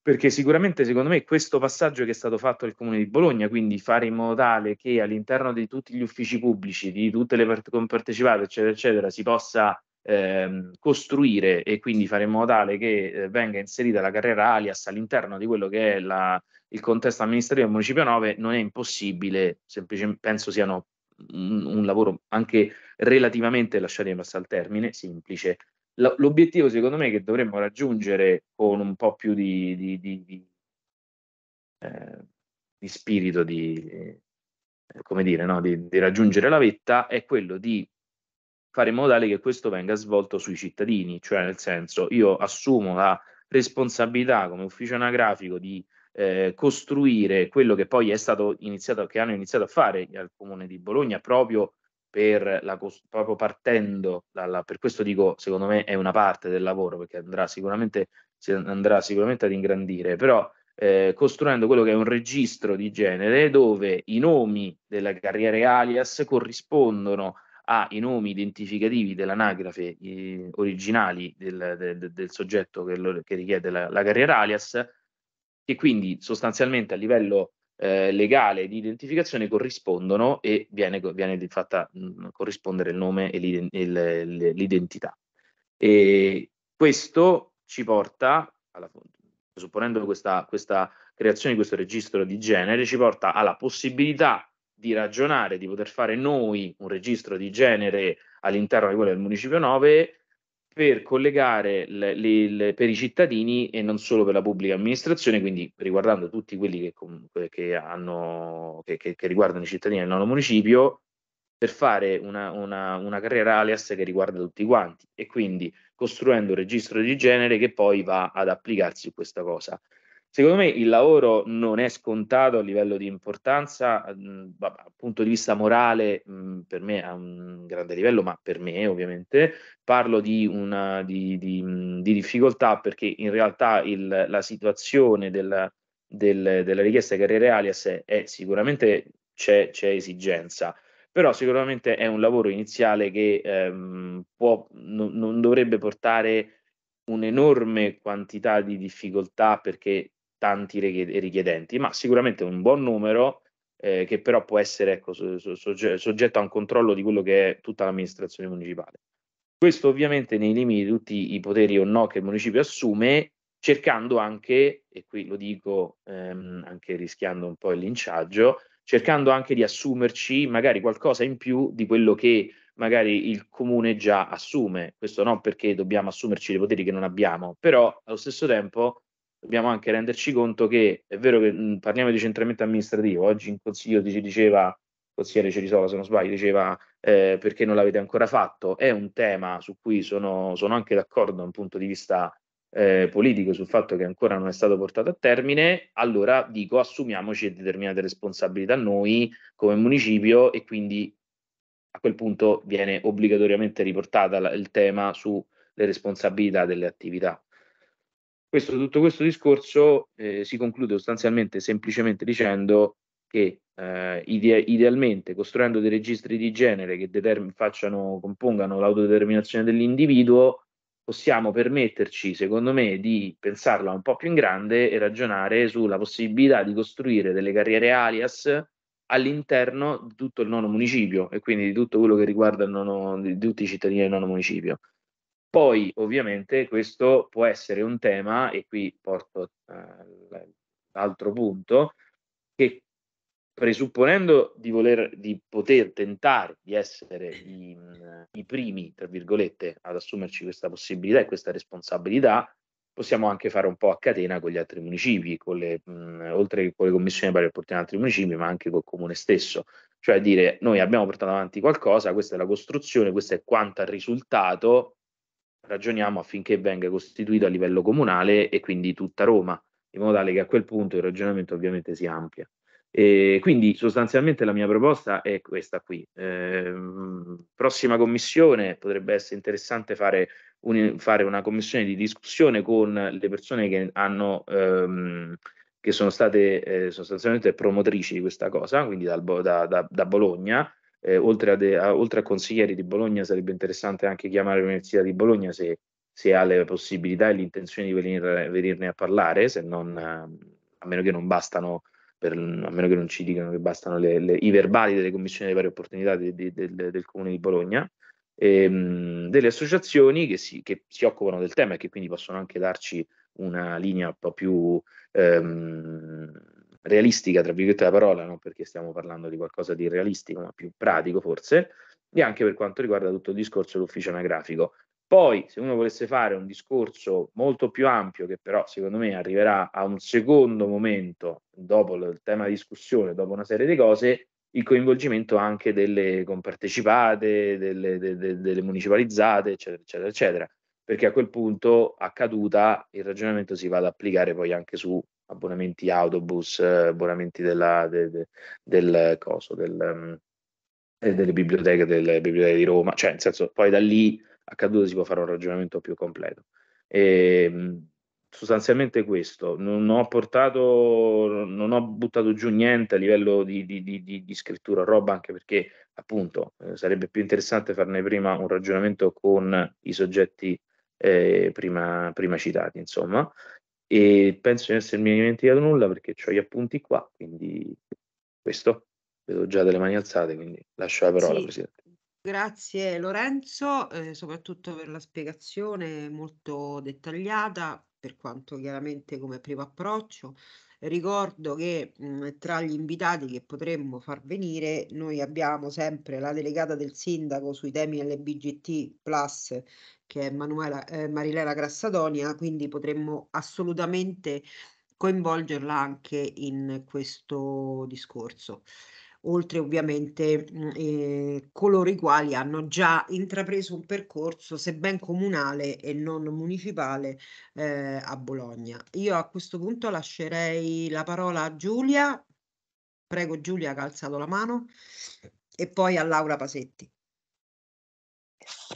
Speaker 5: Perché sicuramente secondo me questo passaggio che è stato fatto dal Comune di Bologna, quindi fare in modo tale che all'interno di tutti gli uffici pubblici, di tutte le part- compartecipate, eccetera, eccetera, si possa Ehm, costruire e quindi fare in modo tale che eh, venga inserita la carriera alias all'interno di quello che è la, il contesto amministrativo del Municipio 9 non è impossibile, semplicemente penso siano un, un lavoro anche relativamente, lasciatemi passare il termine, semplice. L- l'obiettivo secondo me che dovremmo raggiungere con un po' più di, di, di, di eh, spirito di, eh, come dire, no? di, di, raggiungere la vetta è quello di fare in modo tale che questo venga svolto sui cittadini, cioè nel senso io assumo la responsabilità come ufficio anagrafico di eh, costruire quello che poi è stato iniziato, che hanno iniziato a fare al comune di Bologna proprio per la, proprio partendo dalla, per questo dico secondo me è una parte del lavoro perché andrà sicuramente, si andrà sicuramente ad ingrandire, però eh, costruendo quello che è un registro di genere dove i nomi delle carriere alias corrispondono ha i nomi identificativi dell'anagrafe eh, originali del, del, del soggetto che, lo, che, richiede la, la carriera alias, che quindi sostanzialmente a livello eh, legale di identificazione corrispondono e viene, viene fatta mh, mm, corrispondere il nome e l'identità. E questo ci porta, alla, supponendo questa, questa creazione di questo registro di genere, ci porta alla possibilità di ragionare, di poter fare noi un registro di genere all'interno di quello del Municipio 9 per collegare le, le, le, per i cittadini e non solo per la pubblica amministrazione, quindi riguardando tutti quelli che, comunque, che, hanno, che, che riguardano i cittadini del nono municipio, per fare una, una, una carriera alias che riguarda tutti quanti e quindi costruendo un registro di genere che poi va ad applicarsi su questa cosa. Secondo me il lavoro non è scontato a livello di importanza, mh, mhmm, dal punto di vista morale mh, mhmm, per me è un grande livello, ma per me ovviamente parlo di, una, di, di, mhmm, di difficoltà perché in realtà il, la situazione del, del, della richiesta di carriere alias è, è sicuramente c'è, c'è esigenza però sicuramente è un lavoro iniziale che ehm, può, n- non dovrebbe portare un'enorme quantità di difficoltà perché tanti richiedenti, ma sicuramente un buon numero eh, che però può essere ecco, soggetto a un controllo di quello che è tutta l'amministrazione municipale. Questo ovviamente nei limiti di tutti i poteri o no che il municipio assume, cercando anche, e qui lo dico ehm, anche rischiando un po' il linciaggio, cercando anche di assumerci magari qualcosa in più di quello che magari il comune già assume. Questo non perché dobbiamo assumerci dei poteri che non abbiamo, però allo stesso tempo dobbiamo anche renderci conto che è vero che mh, parliamo di centramento amministrativo, oggi in consiglio ci diceva, consigliere Cerisola se non sbaglio, diceva eh, perché non l'avete ancora fatto, è un tema su cui sono, sono anche d'accordo da un punto di vista eh, politico sul fatto che ancora non è stato portato a termine, allora dico assumiamoci determinate responsabilità noi come municipio e quindi a quel punto viene obbligatoriamente riportata la, il tema sulle responsabilità delle attività. Questo, tutto questo discorso eh, si conclude sostanzialmente semplicemente dicendo che eh, ide- idealmente costruendo dei registri di genere che determ- facciano, compongano l'autodeterminazione dell'individuo, possiamo permetterci, secondo me, di pensarla un po' più in grande e ragionare sulla possibilità di costruire delle carriere alias all'interno di tutto il nono municipio e quindi di tutto quello che riguarda nono, di tutti i cittadini del nono municipio. Poi ovviamente questo può essere un tema, e qui porto eh, l'altro punto, che presupponendo di, voler, di poter tentare di essere i, mm, i, primi, tra virgolette, ad assumerci questa possibilità e questa responsabilità, possiamo anche fare un po' a catena con gli altri municipi, le, mh, mm, oltre che con le commissioni pari opportunità altri municipi, ma anche col comune stesso. Cioè dire, noi abbiamo portato avanti qualcosa, questa è la costruzione, questo è quanto ha risultato, ragioniamo affinché venga costituito a livello comunale e quindi tutta Roma, in modo tale che a quel punto il ragionamento ovviamente si amplia. E quindi sostanzialmente la mia proposta è questa qui. Eh, prossima commissione potrebbe essere interessante fare, un, fare, una commissione di discussione con le persone che, hanno, ehm, che sono state eh, sostanzialmente promotrici di questa cosa, quindi dal, da, da, da Bologna, eh, oltre, a de, eh, a, oltre, a consiglieri di Bologna sarebbe interessante anche chiamare l'Università di Bologna se, se ha le possibilità e l'intenzione di venir, venirne a parlare, se non, eh, a meno che non bastano per, a meno che non ci dicano che bastano le, le, i verbali delle commissioni di varie opportunità di, di, del, del, Comune di Bologna, e, ehm, mh, delle associazioni che si, che si, occupano del tema e che quindi possono anche darci una linea un po' più ehm, realistica, tra virgolette la parola, non perché stiamo parlando di qualcosa di realistico, ma più pratico forse, e anche per quanto riguarda tutto il discorso dell'ufficio anagrafico. Poi, se uno volesse fare un discorso molto più ampio, che però secondo me arriverà a un secondo momento dopo il tema di discussione, dopo una serie di cose, il coinvolgimento anche delle compartecipate, delle, de, de, delle municipalizzate, eccetera, eccetera, eccetera, perché a quel punto, a caduta, il ragionamento si va ad applicare poi anche su abbonamenti autobus, eh, abbonamenti della, de, de, del coso, del, mm, eh, delle biblioteche, delle biblioteche di Roma, cioè nel senso poi da lì a caduto si può fare un ragionamento più completo. E, ehm, sostanzialmente questo, non ho portato, non ho buttato giù niente a livello di, di, di, di scrittura roba, anche perché appunto eh, sarebbe più interessante farne prima un ragionamento con i soggetti eh, prima, prima citati, insomma e penso di non essermi dimenticato nulla perché ho gli appunti qua, quindi questo vedo già delle mani alzate, quindi lascio la parola sì. Presidente.
Speaker 2: Grazie Lorenzo, eh, soprattutto per la spiegazione molto dettagliata per quanto chiaramente come primo approccio. Ricordo che mh, mhmm, tra gli invitati che potremmo far venire noi abbiamo sempre la delegata del sindaco sui temi LBGT Plus che è Manuela, eh, Marilena Grassadonia, quindi potremmo assolutamente coinvolgerla anche in questo discorso oltre ovviamente eh, coloro i quali hanno già intrapreso un percorso, sebbene comunale e non municipale, eh, a Bologna. Io a questo punto lascerei la parola a Giulia, prego Giulia
Speaker 8: che ha alzato la mano, e poi a Laura Pasetti.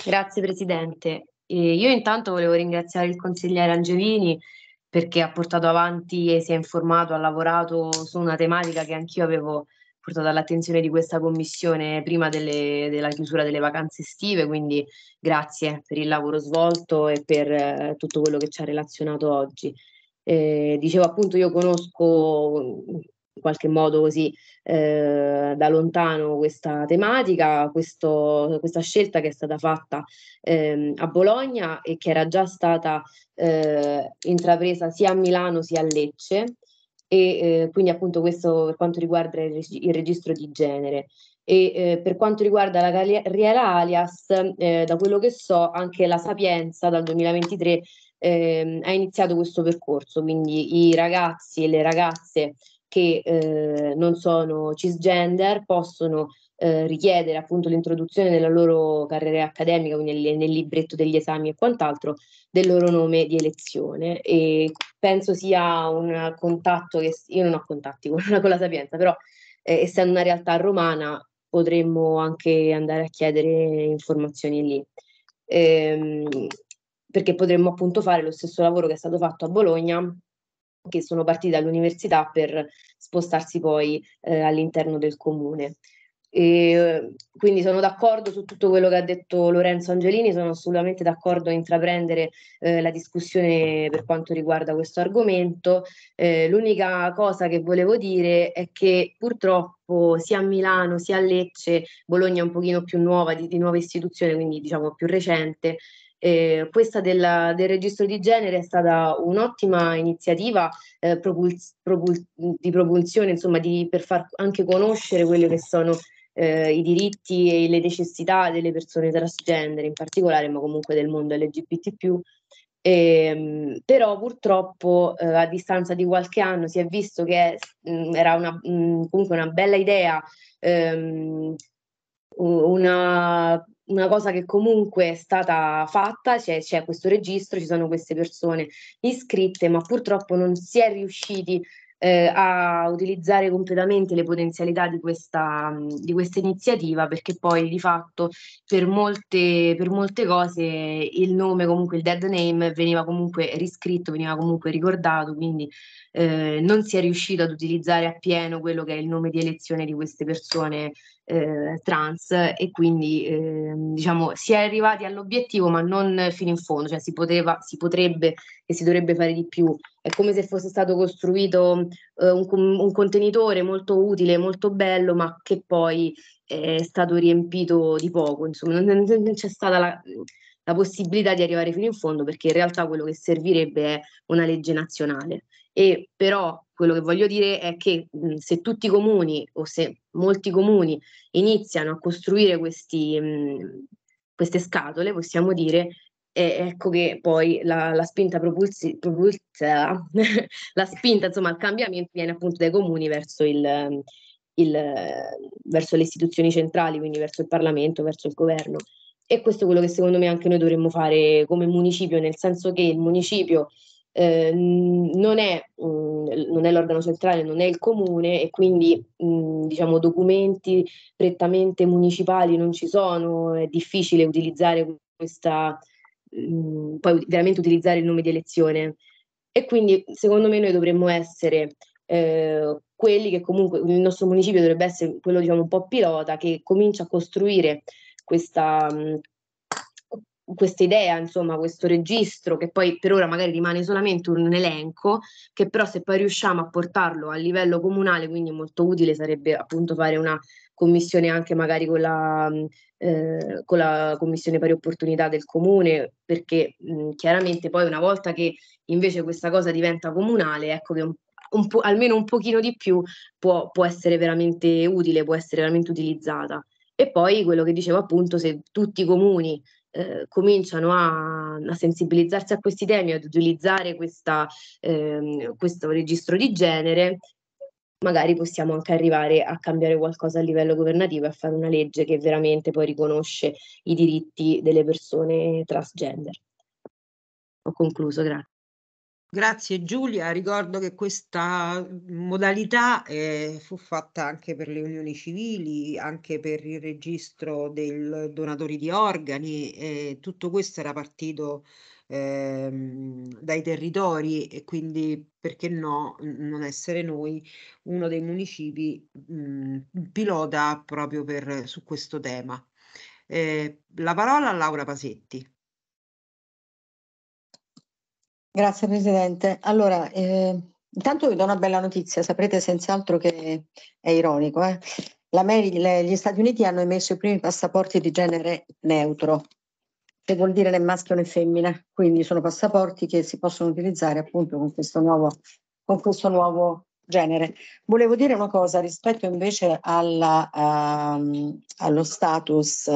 Speaker 8: Grazie Presidente. Eh, io intanto volevo ringraziare il consigliere Angelini perché ha portato avanti e si è informato, ha lavorato su una tematica che anch'io avevo portato all'attenzione di questa commissione prima delle, della chiusura delle vacanze estive, quindi grazie per il lavoro svolto e per eh, tutto quello che ci ha relazionato oggi. Eh, dicevo appunto, io conosco in qualche modo così eh, da lontano questa tematica, questo, questa scelta che è stata fatta ehm, a Bologna e che era già stata eh, intrapresa sia a Milano sia a Lecce e eh, quindi appunto questo per quanto riguarda il, reg- il registro di genere. E eh, per quanto riguarda la carriera alias, eh, da quello che so, anche la Sapienza dal 2023 ehm, ha iniziato questo percorso, quindi i ragazzi e le ragazze che eh, non sono cisgender possono eh, richiedere appunto l'introduzione nella loro carriera accademica, quindi nel, nel, libretto degli esami e quant'altro, del loro nome di elezione. E penso sia un contatto che io non ho contatti *laughs* con, con la Sapienza, però eh, essendo una realtà romana potremmo anche andare a chiedere informazioni lì. Ehm, perché potremmo appunto fare lo stesso lavoro che è stato fatto a Bologna che sono partiti dall'università per spostarsi poi eh, all'interno del comune. E quindi sono d'accordo su tutto quello che ha detto Lorenzo Angelini, sono assolutamente d'accordo a intraprendere eh, la discussione per quanto riguarda questo argomento. Eh, l'unica cosa che volevo dire è che purtroppo sia a Milano sia a Lecce, Bologna è un pochino più nuova, di, di nuova istituzione, quindi diciamo più recente, eh, questa della, del registro di genere è stata un'ottima iniziativa eh, propul- propul- di propulsione, insomma, di, per far anche conoscere quelle che sono eh, i diritti e le necessità delle persone transgender in particolare, ma comunque del mondo LGBT. E, ehm, però purtroppo eh, a distanza di qualche anno si è visto che mh, mm, era una, mh, mm, comunque una bella idea, ehm, una, una, cosa che comunque è stata fatta, c'è, c'è questo registro, ci sono queste persone iscritte, ma purtroppo non si è riusciti eh, a utilizzare completamente le potenzialità di questa, di questa iniziativa perché poi di fatto per molte, per molte cose il nome, comunque il dead name, veniva comunque riscritto, veniva comunque ricordato, quindi eh, non si è riuscito ad utilizzare appieno quello che è il nome di elezione di queste persone eh, trans e quindi eh, diciamo si è arrivati all'obiettivo ma non fino in fondo, cioè si poteva, si potrebbe e si dovrebbe fare di più. È come se fosse stato costruito eh, un, un, contenitore molto utile, molto bello, ma che poi è stato riempito di poco, insomma non, non c'è stata la, la possibilità di arrivare fino in fondo perché in realtà quello che servirebbe è una legge nazionale. E però quello che voglio dire è che mh, mhmm, se tutti i comuni o se molti comuni iniziano a costruire questi, mh, mhmm, queste scatole, possiamo dire, eh, ecco che poi la, la spinta propulsi, propulsa, *laughs* la spinta insomma al cambiamento viene appunto dai comuni verso, il, mhmm, il, verso le istituzioni centrali, quindi verso il Parlamento, verso il governo. E questo è quello che secondo me anche noi dovremmo fare come municipio, nel senso che il municipio eh, non, è, mh, mm, non, è, l'organo centrale, non è il comune e quindi mh, mm, diciamo, documenti prettamente municipali non ci sono, è difficile utilizzare questa, mh, mm, poi veramente utilizzare il nome di elezione. E quindi secondo me noi dovremmo essere eh, quelli che comunque il nostro municipio dovrebbe essere quello diciamo un po' pilota che comincia a costruire questa, questa idea, insomma, questo registro che poi per ora magari rimane solamente un elenco, che però se poi riusciamo a portarlo a livello comunale, quindi molto utile sarebbe appunto fare una commissione anche magari con la, mm, eh, con la commissione pari opportunità del comune, perché mh, mm, chiaramente poi una volta che invece questa cosa diventa comunale, ecco che un, un po', almeno un pochino di più può, può essere veramente utile, può essere veramente utilizzata. E poi quello che dicevo appunto, se tutti i comuni eh, cominciano a, a, sensibilizzarsi a questi temi, ad utilizzare questa, ehm, questo registro di genere, magari possiamo anche arrivare a cambiare qualcosa a livello governativo e a fare una legge che veramente poi riconosce i diritti delle persone transgender. Ho concluso, grazie.
Speaker 2: Grazie Giulia, ricordo che questa modalità eh, fu fatta anche per le unioni civili, anche per il registro dei donatori di organi, eh, tutto questo era partito ehm, dai territori e quindi perché no non essere noi uno dei municipi mh, mhmm, pilota proprio per, su questo tema. Eh, la parola a Laura Pasetti.
Speaker 7: Grazie Presidente. Allora, eh, intanto vi do una bella notizia, saprete senz'altro che è ironico. Eh? Le, gli Stati Uniti hanno emesso i primi passaporti di genere neutro, che vuol dire né maschio né femmina, quindi sono passaporti che si possono utilizzare appunto con questo nuovo, con questo nuovo genere. Volevo dire una cosa rispetto invece alla, uh, allo status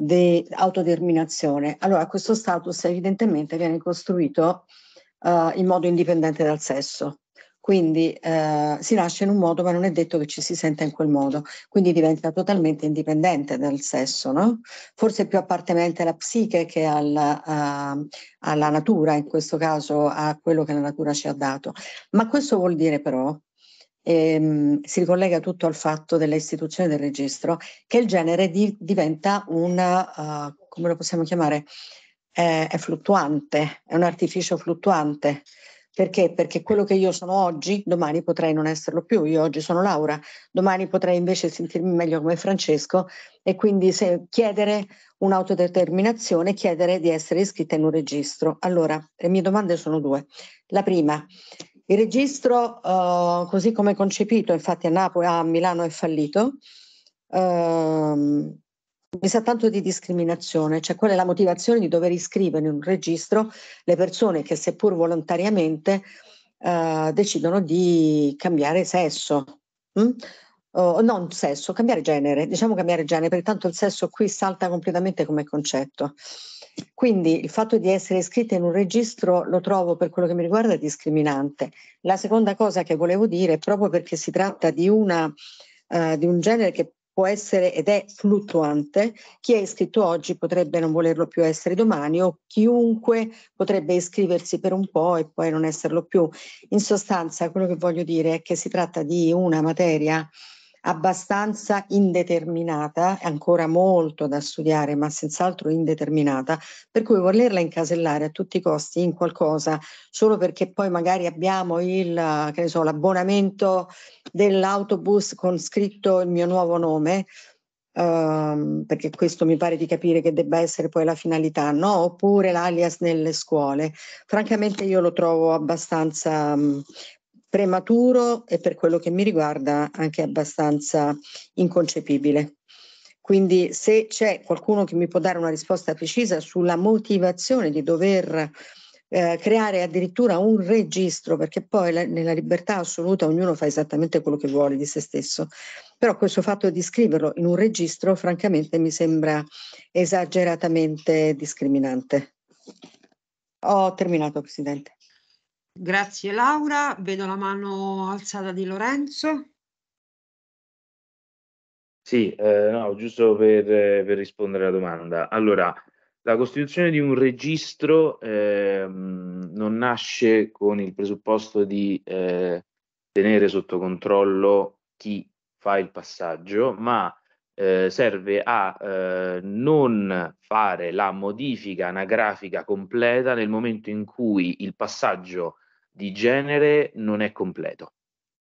Speaker 7: di autodeterminazione. Allora questo status evidentemente viene costruito uh, in modo indipendente dal sesso. Quindi uh, si nasce in un modo, ma non è detto che ci si senta in quel modo, quindi diventa totalmente indipendente dal sesso, no? Forse più appartenente alla psiche che alla, uh, ehm, alla natura, in questo caso a quello che la natura ci ha dato. Ma questo vuol dire però ehm, si ricollega tutto al fatto dell'istituzione del registro, che il genere di, diventa una, uh, eh, come lo possiamo chiamare, eh, è fluttuante, è un artificio fluttuante. Perché? Perché quello che io sono oggi, domani potrei non esserlo più. Io oggi sono Laura, domani potrei invece sentirmi meglio come Francesco e quindi se, chiedere un'autodeterminazione, chiedere di essere iscritta in un registro. Allora, le mie domande sono due. La prima, il registro, eh, così come concepito, infatti a, Napoli, a Milano è fallito, ehm, mi sa tanto di discriminazione, cioè quella è la motivazione di dover iscrivere in un registro le persone che seppur volontariamente eh, decidono di cambiare sesso. Hm? oh, non sesso, cambiare genere, diciamo cambiare genere, perché tanto il sesso qui salta completamente come concetto. Quindi il fatto di essere iscritta in un registro lo trovo per quello che mi riguarda discriminante. La seconda cosa che volevo dire è proprio perché si tratta di, una, uh, di un genere che può essere ed è fluttuante, chi è iscritto oggi potrebbe non volerlo più essere domani o chiunque potrebbe iscriversi per un po' e poi non esserlo più. In sostanza quello che voglio dire è che si tratta di una materia abbastanza indeterminata, ancora molto da studiare, ma senz'altro indeterminata, per cui volerla incasellare a tutti i costi in qualcosa solo perché poi magari abbiamo il, che ne so, l'abbonamento dell'autobus con scritto il mio nuovo nome, ehm, perché questo mi pare di capire che debba essere poi la finalità, no? Oppure l'alias nelle scuole. Francamente io lo trovo abbastanza mh, prematuro e per quello che mi riguarda anche abbastanza inconcepibile. Quindi se c'è qualcuno che mi può dare una risposta precisa sulla motivazione di dover eh, creare addirittura un registro, perché poi la, nella libertà assoluta ognuno fa esattamente quello che vuole di se stesso, però questo fatto di scriverlo in un registro francamente mi sembra esageratamente discriminante. Ho terminato, Presidente.
Speaker 2: Grazie Laura, vedo la mano alzata di Lorenzo.
Speaker 5: Sì, eh, no, giusto per, eh, per, rispondere alla domanda. Allora, la costituzione di un registro eh, non nasce con il presupposto di eh, tenere sotto controllo chi fa il passaggio, ma eh, serve a eh, non fare la modifica anagrafica completa nel momento in cui il passaggio di genere non è completo.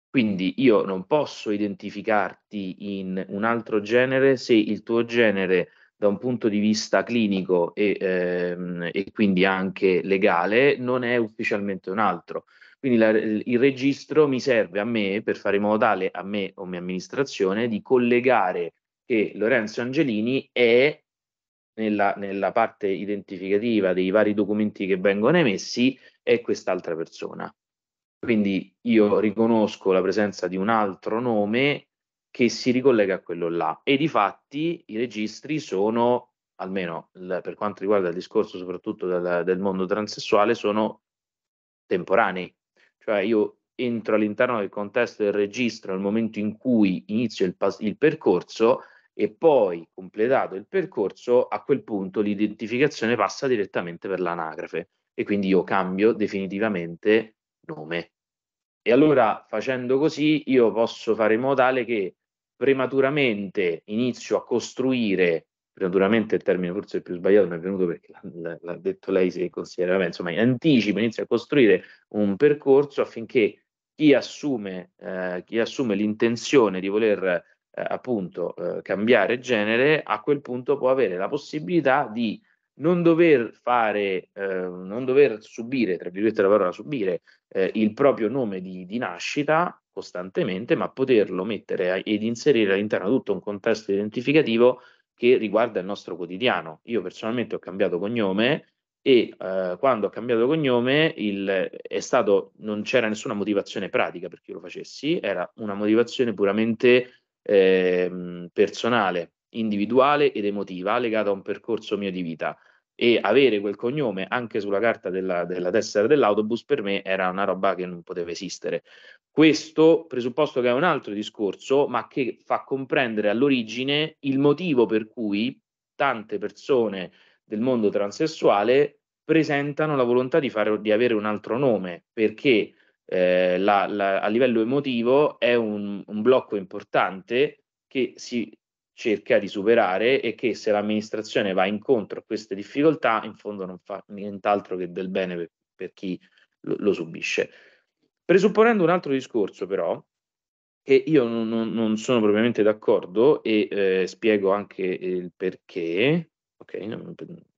Speaker 5: Quindi io non posso identificarti in un altro genere se il tuo genere da un punto di vista clinico e, ehm, e quindi anche legale non è ufficialmente un altro. Quindi la, il registro mi serve a me per fare in modo tale a me o mia amministrazione di collegare che Lorenzo Angelini è nella, nella parte identificativa dei vari documenti che vengono emessi è quest'altra persona. Quindi io riconosco la presenza di un altro nome che si ricollega a quello là e di fatti i registri sono, almeno per quanto riguarda il discorso soprattutto del, del mondo transessuale, sono temporanei. Cioè io entro all'interno del contesto del registro nel momento in cui inizio il, il percorso, e poi completato il percorso, a quel punto l'identificazione passa direttamente per l'anagrafe e quindi io cambio definitivamente nome. E allora facendo così io posso fare in modo tale che prematuramente inizio a costruire, prematuramente è il termine forse il più sbagliato, mi è venuto perché l'ha, l'ha detto lei se considera, insomma in anticipo inizio a costruire un percorso affinché chi assume, eh, chi assume l'intenzione di voler eh, appunto eh, cambiare genere, a quel punto può avere la possibilità di non dover fare, eh, non dover subire, tra virgolette la parola subire, eh, il proprio nome di, di, nascita costantemente, ma poterlo mettere a, ed inserire all'interno di tutto un contesto identificativo che riguarda il nostro quotidiano. Io personalmente ho cambiato cognome e eh, quando ho cambiato cognome il, è stato, non c'era nessuna motivazione pratica perché io lo facessi, era una motivazione puramente eh, personale, individuale ed emotiva legata a un percorso mio di vita e avere quel cognome anche sulla carta della, della, tessera dell'autobus per me era una roba che non poteva esistere. Questo presupposto che è un altro discorso, ma che fa comprendere all'origine il motivo per cui tante persone del mondo transessuale presentano la volontà di, fare, di avere un altro nome, perché eh, la, la, a livello emotivo è un, un blocco importante che si cerca di superare e che se l'amministrazione va incontro a queste difficoltà in fondo non fa nient'altro che del bene per, per chi lo, lo, subisce. Presupponendo un altro discorso però, che io non, non sono propriamente d'accordo e eh, spiego anche il perché, ok, non,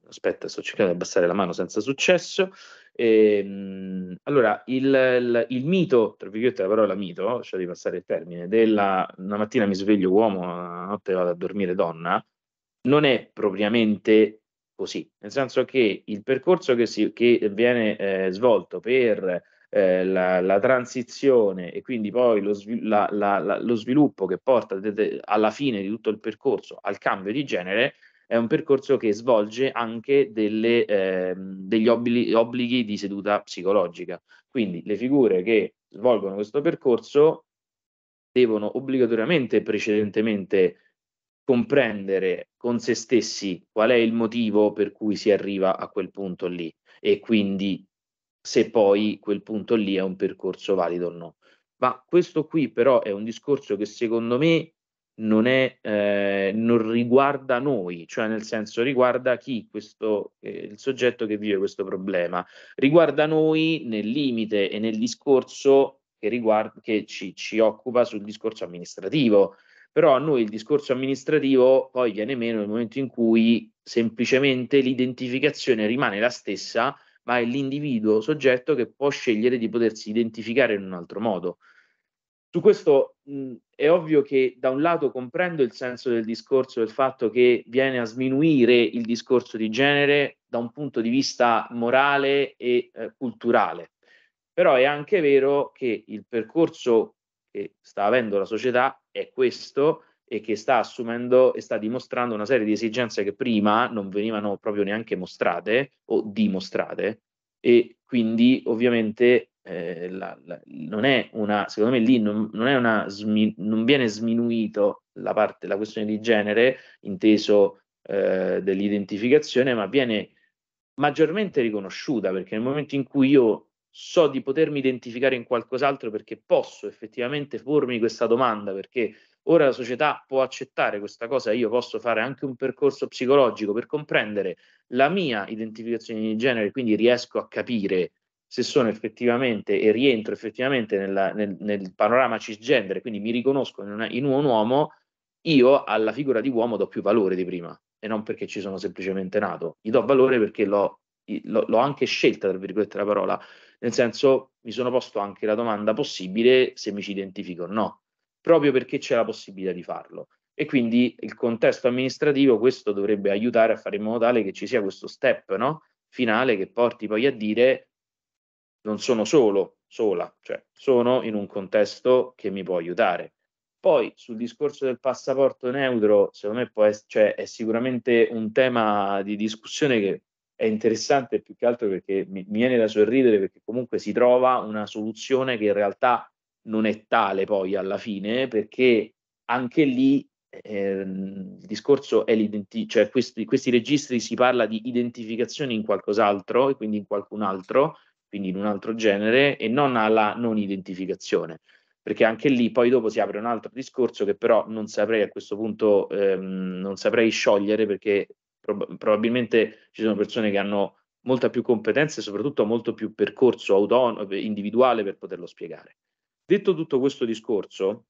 Speaker 5: aspetta, sto cercando di abbassare la mano senza successo. E, ehm, allora, il, il, il, mito, tra virgolette la parola mito, lasciate di passare il termine, della una mattina mi sveglio uomo, la notte vado a dormire donna, non è propriamente così, nel senso che il percorso che, si, che viene eh, svolto per eh, la, la, transizione e quindi poi lo, svil- la, la, lo sviluppo che porta de- de- alla fine di tutto il percorso al cambio di genere è un percorso che svolge anche delle, eh, degli obbli- obblighi di seduta psicologica. Quindi le figure che svolgono questo percorso devono obbligatoriamente precedentemente comprendere con se stessi qual è il motivo per cui si arriva a quel punto lì e quindi se poi quel punto lì è un percorso valido o no. Ma questo qui però è un discorso che secondo me non, è, eh, non riguarda noi, cioè nel senso riguarda chi, questo, eh, il soggetto che vive questo problema, riguarda noi nel limite e nel discorso che, riguarda, che ci, ci occupa sul discorso amministrativo. Però a noi il discorso amministrativo poi viene meno nel momento in cui semplicemente l'identificazione rimane la stessa, ma è l'individuo soggetto che può scegliere di potersi identificare in un altro modo. Su questo mh, è ovvio che da un lato comprendo il senso del discorso, del fatto che viene a sminuire il discorso di genere da un punto di vista morale e eh, culturale, però è anche vero che il percorso che sta avendo la società è questo e che sta assumendo e sta dimostrando una serie di esigenze che prima non venivano proprio neanche mostrate o dimostrate e quindi ovviamente eh, la, la, non è una, secondo me lì non, non, è una smi, non viene sminuito la, parte, la questione di genere, inteso eh, dell'identificazione, ma viene maggiormente riconosciuta, perché nel momento in cui io so di potermi identificare in qualcos'altro perché posso effettivamente pormi questa domanda, perché ora la società può accettare questa cosa, io posso fare anche un percorso psicologico per comprendere la mia identificazione di genere, quindi riesco a capire se sono effettivamente e rientro effettivamente nella, nel, nel, panorama cisgender, quindi mi riconosco in, una, in, un uomo, io alla figura di uomo do più valore di prima e non perché ci sono semplicemente nato, gli do valore perché l'ho, l'ho, l'ho anche scelta, tra virgolette, la parola, nel senso mi sono posto anche la domanda possibile se mi ci identifico o no, proprio perché c'è la possibilità di farlo. E quindi il contesto amministrativo questo dovrebbe aiutare a fare in modo tale che ci sia questo step no? finale che porti poi a dire non sono solo, sola, cioè sono in un contesto che mi può aiutare. Poi sul discorso del passaporto neutro, secondo me può essere, cioè, è sicuramente un tema di discussione che è interessante più che altro perché mi, mi viene da sorridere perché comunque si trova una soluzione che in realtà non è tale poi alla fine perché anche lì eh, il discorso è l'identificazione, cioè questi, questi registri si parla di identificazione in qualcos'altro e quindi in qualcun altro quindi in un altro genere, e non alla non identificazione, perché anche lì poi dopo si apre un altro discorso che però non saprei a questo punto, ehm, non saprei sciogliere perché prob- probabilmente ci sono persone che hanno molta più competenza e soprattutto molto più percorso autonomo, individuale per poterlo spiegare. Detto tutto questo discorso,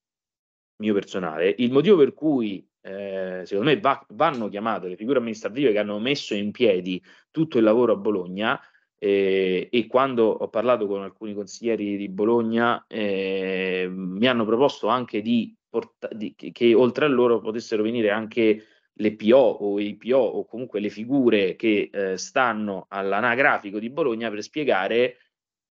Speaker 5: mio personale, il motivo per cui eh, secondo me va, vanno chiamate le figure amministrative che hanno messo in piedi tutto il lavoro a Bologna e, eh, e, quando ho parlato con alcuni consiglieri di Bologna eh, mi hanno proposto anche di, porta- di che, che, oltre a loro potessero venire anche le PO o i PO o comunque le figure che eh, stanno all'anagrafico di Bologna per spiegare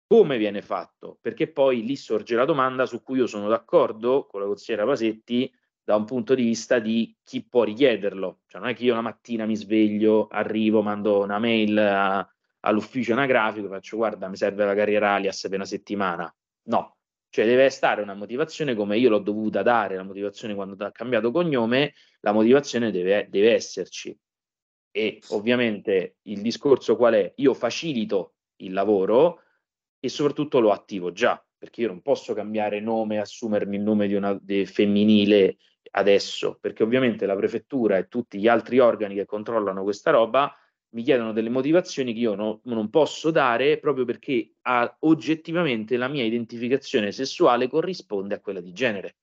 Speaker 5: come viene fatto, perché poi lì sorge la domanda su cui io sono d'accordo con la consigliera Pasetti da un punto di vista di chi può richiederlo, cioè non è che io la mattina mi sveglio, arrivo, mando una mail a, all'ufficio anagrafico, faccio guarda, mi serve la carriera alias per una settimana. No, cioè deve stare una motivazione come io l'ho dovuta dare, la motivazione quando ha cambiato cognome, la motivazione deve, deve esserci. E ovviamente il discorso qual è? Io facilito il lavoro e soprattutto lo attivo già, perché io non posso cambiare nome, assumermi il nome di una di femminile adesso, perché ovviamente la prefettura e tutti gli altri organi che controllano questa roba mi chiedono delle motivazioni che io no, non posso dare proprio perché a, oggettivamente la mia identificazione sessuale corrisponde a quella di genere.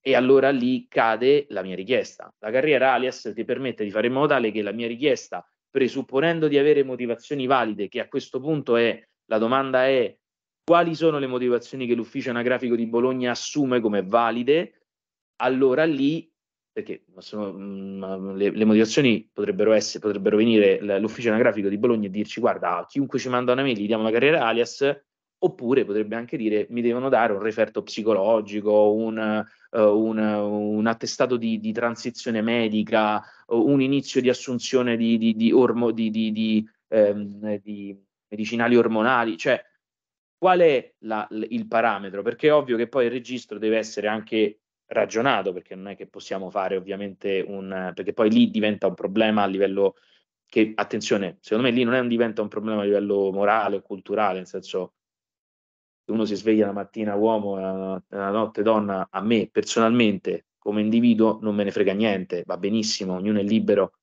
Speaker 5: E allora lì cade la mia richiesta. La carriera alias ti permette di fare in modo tale che la mia richiesta, presupponendo di avere motivazioni valide, che a questo punto è la domanda è quali sono le motivazioni che l'ufficio anagrafico di Bologna assume come valide, allora lì perché sono, mh, mm, le, le, motivazioni potrebbero, essere, potrebbero venire l'ufficio anagrafico di Bologna e dirci guarda, chiunque ci manda una mail gli diamo la carriera alias, oppure potrebbe anche dire mi devono dare un referto psicologico, un, uh, un, un attestato di, di, transizione medica, un inizio di assunzione di, di, di ormo, ehm, medicinali ormonali, cioè qual è la, il parametro? Perché è ovvio che poi il registro deve essere anche ragionato, perché non è che possiamo fare ovviamente un... perché poi lì diventa un problema a livello che, attenzione, secondo me lì non è un, diventa un problema a livello morale o culturale, nel senso che uno si sveglia la mattina uomo e la notte donna, a me personalmente come individuo non me ne frega niente, va benissimo, ognuno è libero,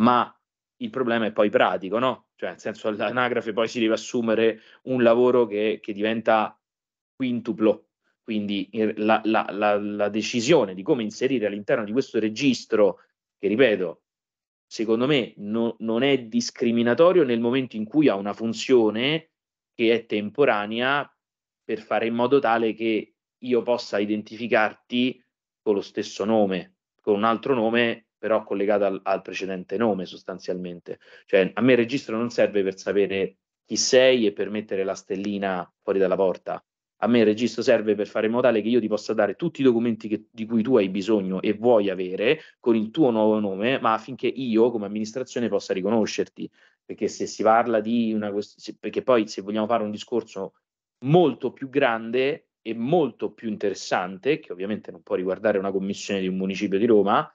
Speaker 5: ma il problema è poi pratico, no? Cioè, nel senso, l'anagrafe poi si deve assumere un lavoro che, che diventa quintuplo quindi eh, la, la, la, la decisione di come inserire all'interno di questo registro, che ripeto, secondo me no, non è discriminatorio nel momento in cui ha una funzione che è temporanea per fare in modo tale che io possa identificarti con lo stesso nome, con un altro nome però collegato al, al, precedente nome sostanzialmente. Cioè a me il registro non serve per sapere chi sei e per mettere la stellina fuori dalla porta, a me il registro serve per fare in modo tale che io ti possa dare tutti i documenti che, di cui tu hai bisogno e vuoi avere con il tuo nuovo nome, ma affinché io come amministrazione possa riconoscerti. Perché se si parla di una questione, perché poi se vogliamo fare un discorso molto più grande e molto più interessante, che ovviamente non può riguardare una commissione di un municipio di Roma,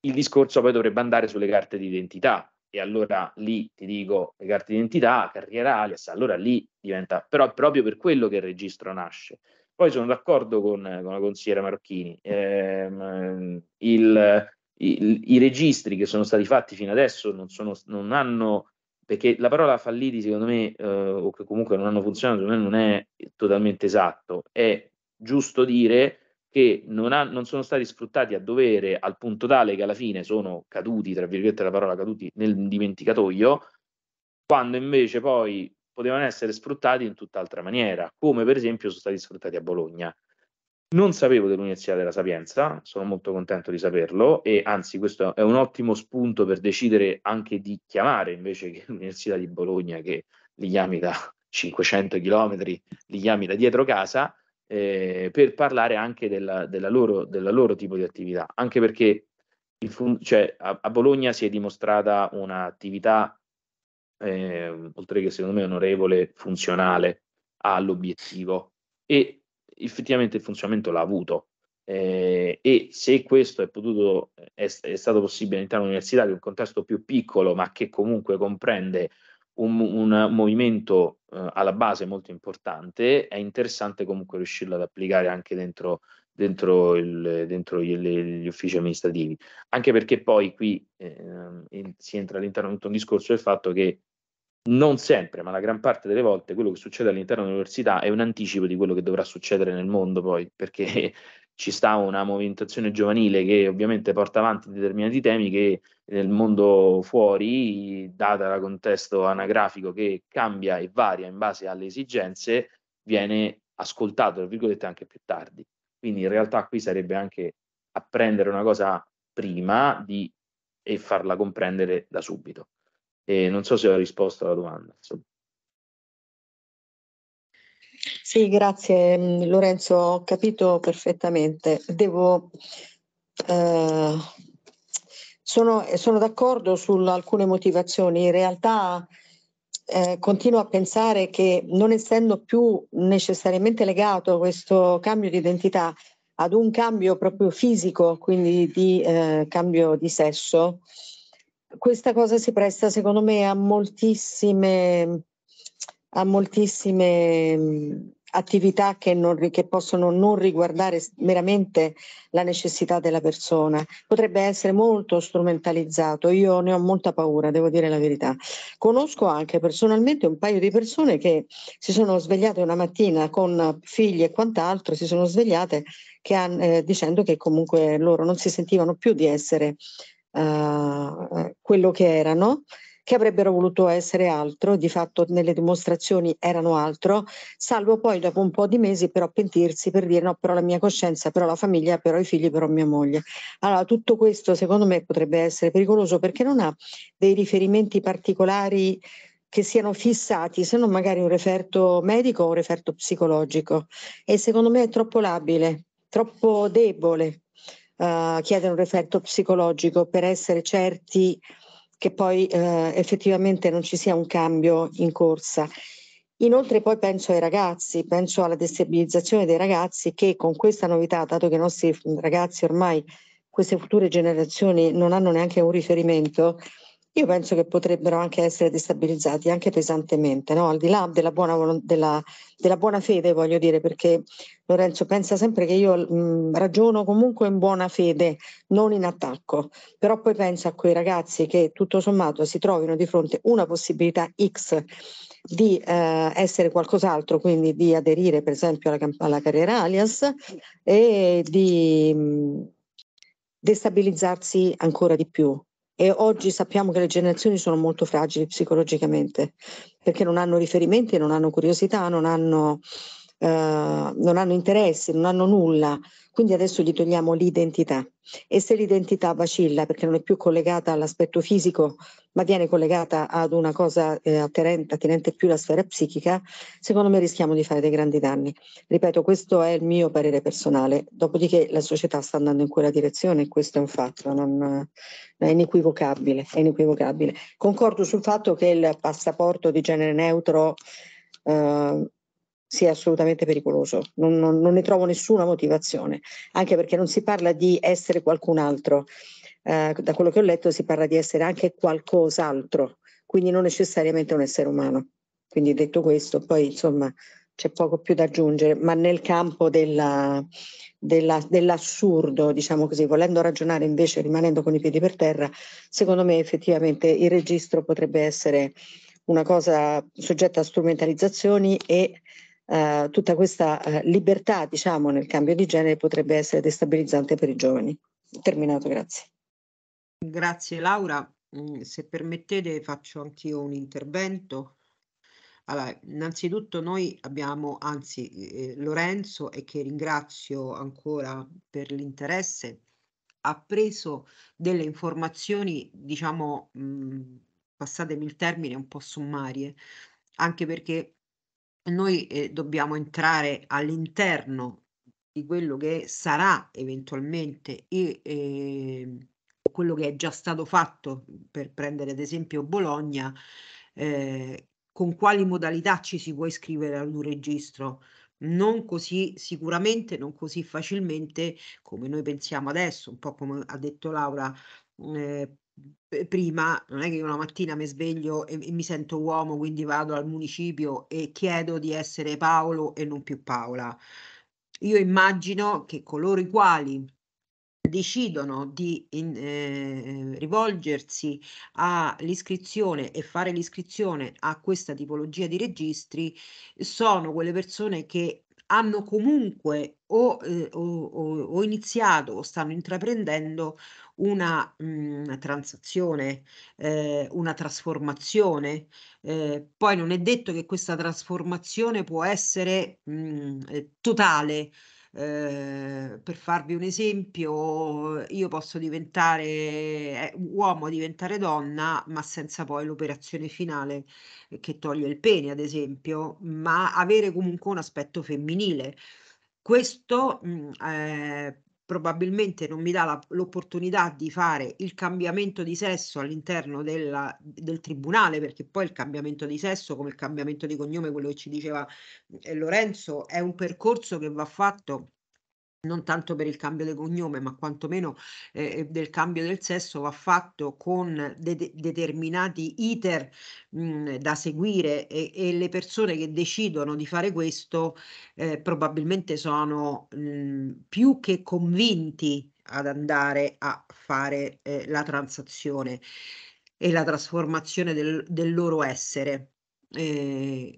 Speaker 5: il discorso poi dovrebbe andare sulle carte d'identità, e allora lì ti dico le carte d'identità, carriera alias, allora lì diventa, però è proprio per quello che il registro nasce. Poi sono d'accordo con, con la consigliera Marocchini, ehm, il, il, i registri che sono stati fatti fino adesso non, sono, non hanno, perché la parola falliti secondo me, eh, o che comunque non hanno funzionato, secondo me non è totalmente esatto, è giusto dire che non, ha, non, sono stati sfruttati a dovere al punto tale che alla fine sono caduti, tra virgolette la parola caduti, nel dimenticatoio, quando invece poi potevano essere sfruttati in tutt'altra maniera, come per esempio sono stati sfruttati a Bologna. Non sapevo dell'Università della Sapienza, sono molto contento di saperlo e anzi questo è un ottimo spunto per decidere anche di chiamare invece che *laughs* l'Università di Bologna che li chiami da 500 km, li chiami da dietro casa, eh, per parlare anche della, della, loro, della, loro, tipo di attività, anche perché fun- cioè, a, a, Bologna si è dimostrata un'attività, eh, oltre che secondo me onorevole, funzionale all'obiettivo e effettivamente il funzionamento l'ha avuto. Eh, e se questo è, potuto, è, è stato possibile all'interno dell'università, che è un contesto più piccolo, ma che comunque comprende un, un movimento eh, alla base molto importante, è interessante comunque riuscirlo ad applicare anche dentro, dentro, il, dentro gli, gli, uffici amministrativi, anche perché poi qui eh, si entra all'interno di tutto un discorso del fatto che non sempre, ma la gran parte delle volte quello che succede all'interno dell'università è un anticipo di quello che dovrà succedere nel mondo poi, perché ci sta una movimentazione giovanile che ovviamente porta avanti determinati temi che nel mondo fuori, data il contesto anagrafico che cambia e varia in base alle esigenze, viene ascoltato, tra virgolette, anche più tardi. Quindi in realtà qui sarebbe anche apprendere una cosa prima di, e farla comprendere da subito. E non so se ho risposto alla domanda. Insomma.
Speaker 3: Sì,
Speaker 7: grazie mm, Lorenzo, ho capito perfettamente. Devo, eh, sono, sono d'accordo su alcune motivazioni. In realtà eh, continuo a pensare che non essendo più necessariamente legato questo cambio di identità ad un cambio proprio fisico, quindi di eh, cambio di sesso, questa cosa si presta secondo me a moltissime, a moltissime mm, attività che, non, che, possono non riguardare meramente la necessità della persona. Potrebbe essere molto strumentalizzato, io ne ho molta paura, devo dire la verità. Conosco anche personalmente un paio di persone che si sono svegliate una mattina con figli e quant'altro, si sono svegliate che han, eh, dicendo che comunque loro non si sentivano più di essere uh, quello che erano che avrebbero voluto essere altro, di fatto nelle dimostrazioni erano altro, salvo poi dopo un po' di mesi però pentirsi per dire no, però la mia coscienza, però la famiglia, però i figli, però mia moglie. Allora tutto questo secondo me potrebbe essere pericoloso perché non ha dei riferimenti particolari che siano fissati, se non magari un referto medico o un referto psicologico. E secondo me è troppo labile, troppo debole uh, chiedere un referto psicologico per essere certi che poi eh, effettivamente non ci sia un cambio in corsa. Inoltre poi penso ai ragazzi, penso alla destabilizzazione dei ragazzi che con questa novità, dato che i nostri ragazzi ormai, queste future generazioni non hanno neanche un riferimento, io penso che potrebbero anche essere destabilizzati anche pesantemente, no? al di là della buona, della, della buona, fede, voglio dire, perché Lorenzo pensa sempre che io mh, ragiono comunque in buona fede, non in attacco, però poi pensa a quei ragazzi che tutto sommato si trovino di fronte una possibilità X di eh, essere qualcos'altro, quindi di aderire per esempio alla, alla carriera alias e di mh, destabilizzarsi ancora di più e oggi sappiamo che le generazioni sono molto fragili psicologicamente perché non hanno riferimenti, non hanno curiosità, non hanno eh, non hanno interesse, non hanno nulla, quindi adesso gli togliamo l'identità. E se l'identità vacilla perché non è più collegata all'aspetto fisico, ma viene collegata ad una cosa eh, attenente, attenente più alla sfera psichica, secondo me rischiamo di fare dei grandi danni. Ripeto, questo è il mio parere personale, dopodiché la società sta andando in quella direzione e questo è un fatto, non, è, inequivocabile, è inequivocabile. Concordo sul fatto che il passaporto di genere neutro eh, sia assolutamente pericoloso. Non, non, non, ne trovo nessuna motivazione, anche perché non si parla di essere qualcun altro. Eh, da quello che ho letto si parla di essere anche qualcos'altro, quindi non necessariamente un essere umano. Quindi detto questo, poi insomma c'è poco più da aggiungere, ma nel campo della, della, dell'assurdo, diciamo così, volendo ragionare invece rimanendo con i piedi per terra, secondo me effettivamente il registro potrebbe essere una cosa soggetta a strumentalizzazioni e eh, tutta questa eh, libertà diciamo, nel cambio di genere potrebbe essere destabilizzante per i giovani. Terminato, grazie.
Speaker 2: Grazie Laura. Mm, se permettete faccio anch'io un intervento. Allora, innanzitutto noi abbiamo, anzi eh, Lorenzo, e che ringrazio ancora per l'interesse, ha preso delle informazioni, diciamo, mh, mm, passatemi il termine, un po' sommarie, anche perché noi eh, dobbiamo entrare all'interno di quello che sarà eventualmente e, e, ehm, quello che è già stato fatto, per prendere ad esempio Bologna, eh, con quali modalità ci si può iscrivere ad un registro non così sicuramente, non così facilmente come noi pensiamo adesso, un po' come ha detto Laura, eh, prima, non è che una mattina mi sveglio e, e, mi sento uomo, quindi vado al municipio e chiedo di essere Paolo e non più Paola. Io immagino che coloro i quali decidono di in, eh, rivolgersi all'iscrizione e fare l'iscrizione a questa tipologia di registri sono quelle persone che hanno comunque o, eh, o, o, o iniziato o stanno intraprendendo una mh, mm, transazione, eh, una trasformazione. Eh, poi non è detto che questa trasformazione può essere mh, mm, eh, totale, Ehm, per farvi un esempio, io posso diventare eh, uomo, diventare donna, ma senza poi l'operazione finale eh, che toglie il pene, ad esempio, ma avere comunque un aspetto femminile. Questo mh, mm, eh, probabilmente non mi dà la, l'opportunità di fare il cambiamento di sesso all'interno della, del tribunale, perché poi il cambiamento di sesso, come il cambiamento di cognome, quello che ci diceva eh, Lorenzo, è un percorso che va fatto non tanto per il cambio di cognome, ma quantomeno eh, eh, del cambio del sesso, va fatto con de- determinati iter mh, mm, da seguire e-, e, le persone che decidono di fare questo eh, probabilmente sono mh, mm, più che convinti ad andare a fare eh, la transazione e la trasformazione del, del loro essere. Eh,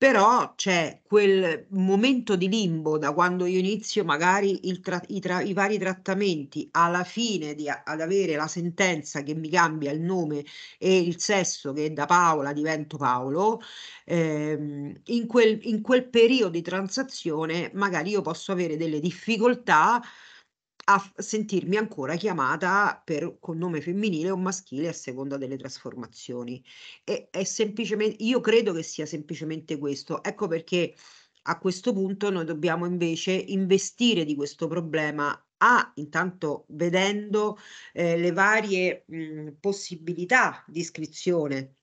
Speaker 2: però c'è quel momento di limbo da quando io inizio magari tra- i, tra- i, vari trattamenti alla fine di a- ad avere la sentenza che mi cambia il nome e il sesso che da Paola divento Paolo, ehm, in, quel, in quel periodo di transazione magari io posso avere delle difficoltà a sentirmi ancora chiamata per nome femminile o maschile a seconda delle trasformazioni. E è semplicemente, io credo che sia semplicemente questo. Ecco perché a questo punto noi dobbiamo invece investire di questo problema Ah, intanto vedendo eh, le varie mh, possibilità di iscrizione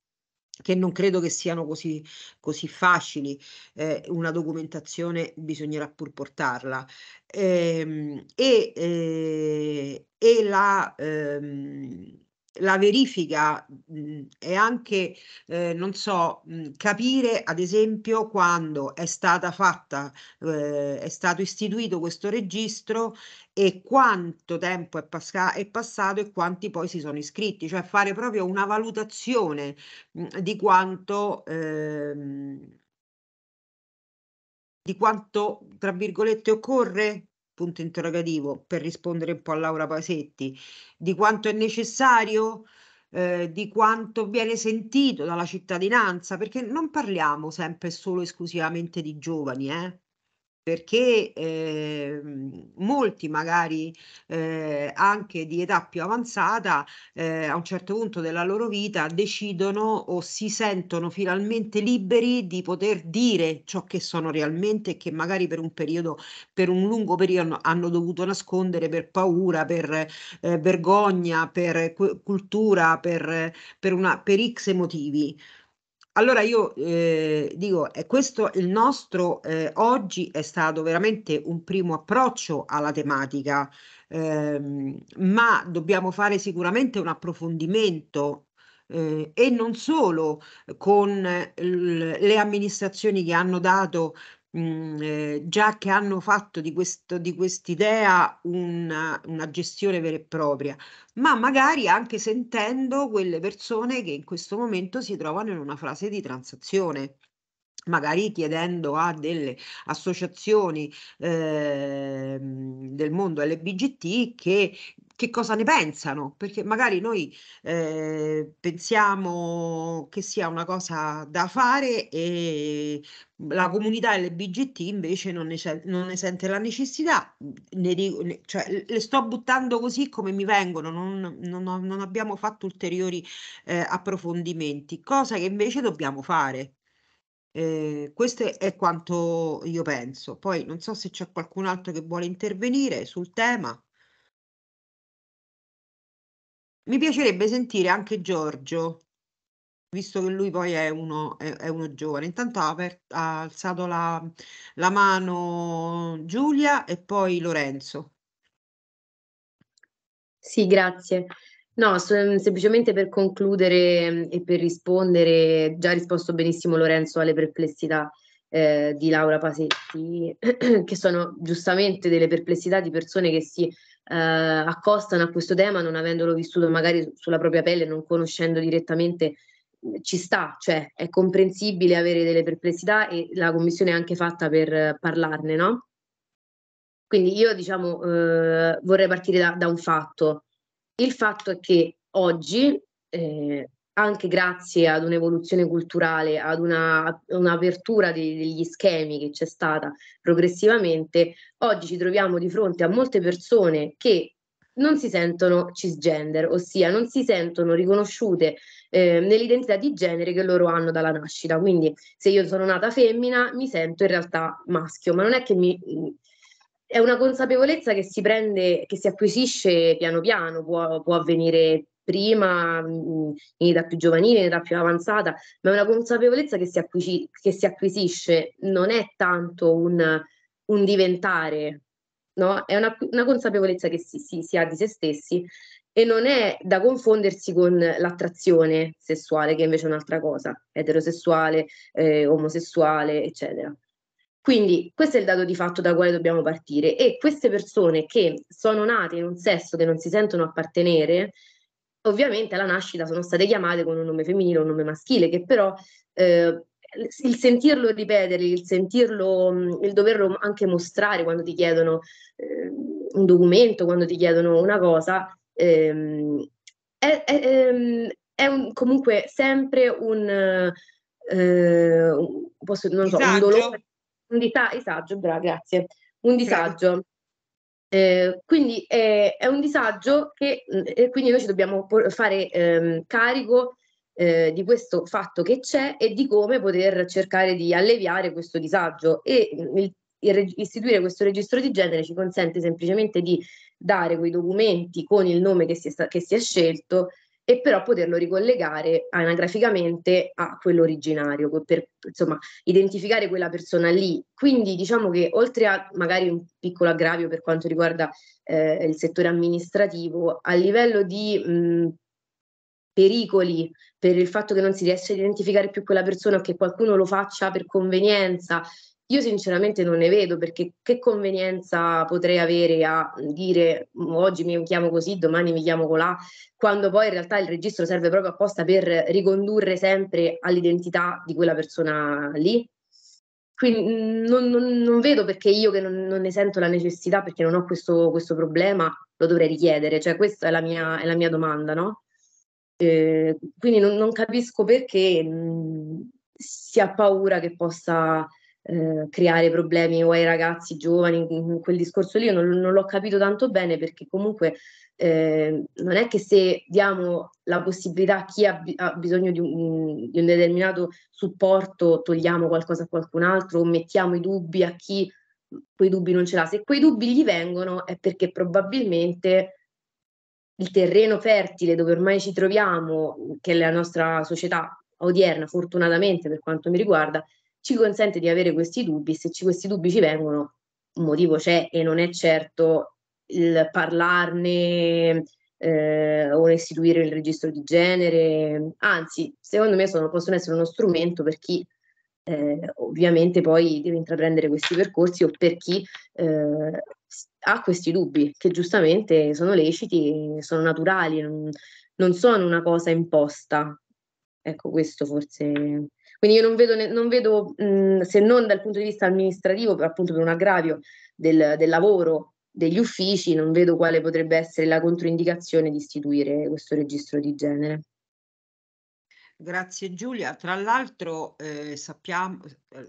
Speaker 2: che non credo che siano così, così facili, eh, una documentazione bisognerà pur portarla. Ehm, e, e, eh, e la, ehm, la verifica e mhmm, anche, eh, non so, mhmm, capire ad esempio quando è stata fatta, eh, è stato istituito questo registro e quanto tempo è, pas è, passato e quanti poi si sono iscritti, cioè fare proprio una valutazione mhmm, di quanto... Ehm, di quanto, tra virgolette, occorre punto interrogativo, per rispondere un po' a Laura Pasetti, di quanto è necessario, eh, di quanto viene sentito dalla cittadinanza, perché non parliamo sempre solo esclusivamente di giovani, eh? perché eh, molti magari eh, anche di età più avanzata eh, a un certo punto della loro vita decidono o si sentono finalmente liberi di poter dire ciò che sono realmente e che magari per un periodo, per un lungo periodo hanno dovuto nascondere per paura, per eh, vergogna, per cultura, per, per, una, per X motivi. Allora io eh, dico, eh, questo il nostro eh, oggi è stato veramente un primo approccio alla tematica, ehm, ma dobbiamo fare sicuramente un approfondimento eh, e non solo con eh, le amministrazioni che hanno dato mh, mhmm, eh, già che hanno fatto di, questo, di quest'idea una, una gestione vera e propria, ma magari anche sentendo quelle persone che in questo momento si trovano in una fase di transazione magari chiedendo a delle associazioni eh, del mondo LBGT che che cosa ne pensano, perché magari noi eh, pensiamo che sia una cosa da fare e la comunità LBGT invece non ne, non ne sente la necessità, mhmm, ne ne, cioè, le sto buttando così come mi vengono, non, non, non abbiamo fatto ulteriori eh, approfondimenti, cosa che invece dobbiamo fare. Eh, questo è quanto io penso, poi non so se c'è qualcun altro che vuole intervenire sul tema. Mi piacerebbe sentire anche Giorgio, visto che lui poi è uno, è, è uno giovane. Intanto ha, aper, ha alzato la, la mano Giulia e poi Lorenzo.
Speaker 8: Sì, grazie. No, semplicemente per concludere e per rispondere, già risposto benissimo Lorenzo alle perplessità eh, di Laura Pasetti, *clears throat* che sono giustamente delle perplessità di persone che si eh, accostano a questo tema non avendolo vissuto magari sulla propria pelle, non conoscendo direttamente, mm, ci sta, cioè è comprensibile avere delle perplessità e la commissione è anche fatta per eh, parlarne, no? Quindi io diciamo eh, vorrei partire da, da, un fatto. Il fatto è che oggi eh, anche grazie ad un'evoluzione culturale, ad una, un'apertura de- degli schemi che c'è stata progressivamente, oggi ci troviamo di fronte a molte persone che non si sentono cisgender, ossia non si sentono riconosciute eh, nell'identità di genere che loro hanno dalla nascita. Quindi se io sono nata femmina mi sento in realtà maschio, ma non è che mi... È una consapevolezza che si prende, che si acquisisce piano piano, può, può avvenire prima, mm, mm, in età più giovanile, in età più avanzata, ma è una consapevolezza che si, acquisi- che si acquisisce, non è tanto un, un diventare, no? è una, una consapevolezza che si, si, si ha di se stessi e non è da confondersi con l'attrazione sessuale, che invece è un'altra cosa, eterosessuale, eh, omosessuale, eccetera. Quindi questo è il dato di fatto da quale dobbiamo partire e queste persone che sono nate in un sesso che non si sentono appartenere, Ovviamente alla nascita sono state chiamate con un nome femminile o un nome maschile, che però eh, il sentirlo ripetere, il sentirlo, mm, il doverlo anche mostrare quando ti chiedono eh, un documento, quando ti chiedono una cosa, ehm, è, è, ehm, è un, comunque sempre un, eh, posso, so, un dolore, un disagio, esatto, grazie, un disagio. Eh, quindi è, eh, è, un disagio che mm, e quindi noi ci dobbiamo por- fare ehm, carico eh, di questo fatto che c'è e di come poter cercare di alleviare questo disagio e mm, il, il, istituire questo registro di genere ci consente semplicemente di dare quei documenti con il nome che si è, che si è scelto e però poterlo ricollegare anagraficamente a quello originario, per insomma identificare quella persona lì. Quindi diciamo che oltre a magari un piccolo aggravio per quanto riguarda eh, il settore amministrativo, a livello di mh, mm, pericoli per il fatto che non si riesce a identificare più quella persona o che qualcuno lo faccia per convenienza io sinceramente non ne vedo perché che convenienza potrei avere a dire mm, oggi mi chiamo così, domani mi chiamo colà, quando poi in realtà il registro serve proprio apposta per ricondurre sempre all'identità di quella persona lì. Quindi mm, non, non, non vedo perché io che non, non, ne sento la necessità, perché non ho questo, questo, problema, lo dovrei richiedere. Cioè questa è la mia, è la mia domanda, no? Eh, quindi non, capisco perché mh, mm, si ha paura che possa eh, creare problemi o ai ragazzi giovani, quel discorso lì io non, non l'ho capito tanto bene perché comunque eh, non è che se diamo la possibilità a chi ha, b- ha bisogno di un, di un, determinato supporto togliamo qualcosa a qualcun altro o mettiamo i dubbi a chi quei dubbi non ce l'ha. Se quei dubbi gli vengono è perché probabilmente il terreno fertile dove ormai ci troviamo, che è la nostra società odierna, fortunatamente per quanto mi riguarda, ci consente di avere questi dubbi se ci, questi dubbi ci vengono un motivo c'è e non è certo il parlarne eh, o istituire il registro di genere, anzi secondo me sono, possono essere uno strumento per chi eh, ovviamente poi deve intraprendere questi percorsi o per chi eh, ha questi dubbi che giustamente sono leciti, sono naturali, non, non sono una cosa imposta. Ecco, questo forse quindi io non vedo, non vedo mh, se non dal punto di vista amministrativo, per, appunto per un aggravio del, del lavoro degli uffici, non vedo quale potrebbe essere la controindicazione di istituire questo registro di genere.
Speaker 2: Grazie Giulia. Tra l'altro eh, sappiamo,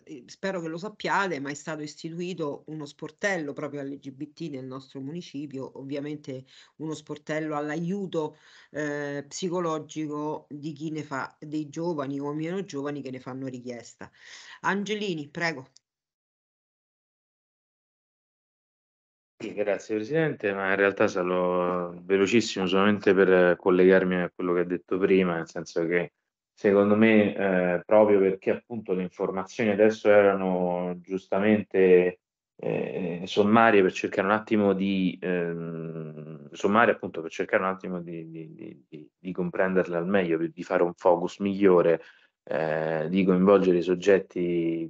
Speaker 2: eh, spero che lo sappiate, ma è stato istituito uno sportello proprio LGBT nel nostro municipio, ovviamente uno sportello all'aiuto eh, psicologico di chi ne fa, dei giovani o meno giovani che ne fanno richiesta. Angelini, prego.
Speaker 5: grazie Presidente, ma in realtà sarò velocissimo solamente per collegarmi a quello che ha detto prima, nel senso che secondo me eh, proprio perché appunto le informazioni adesso erano giustamente eh, sommarie per cercare un attimo di ehm, sommare appunto per cercare un attimo di, di, di, di, comprenderle al meglio, di fare un focus migliore, eh, di coinvolgere i soggetti,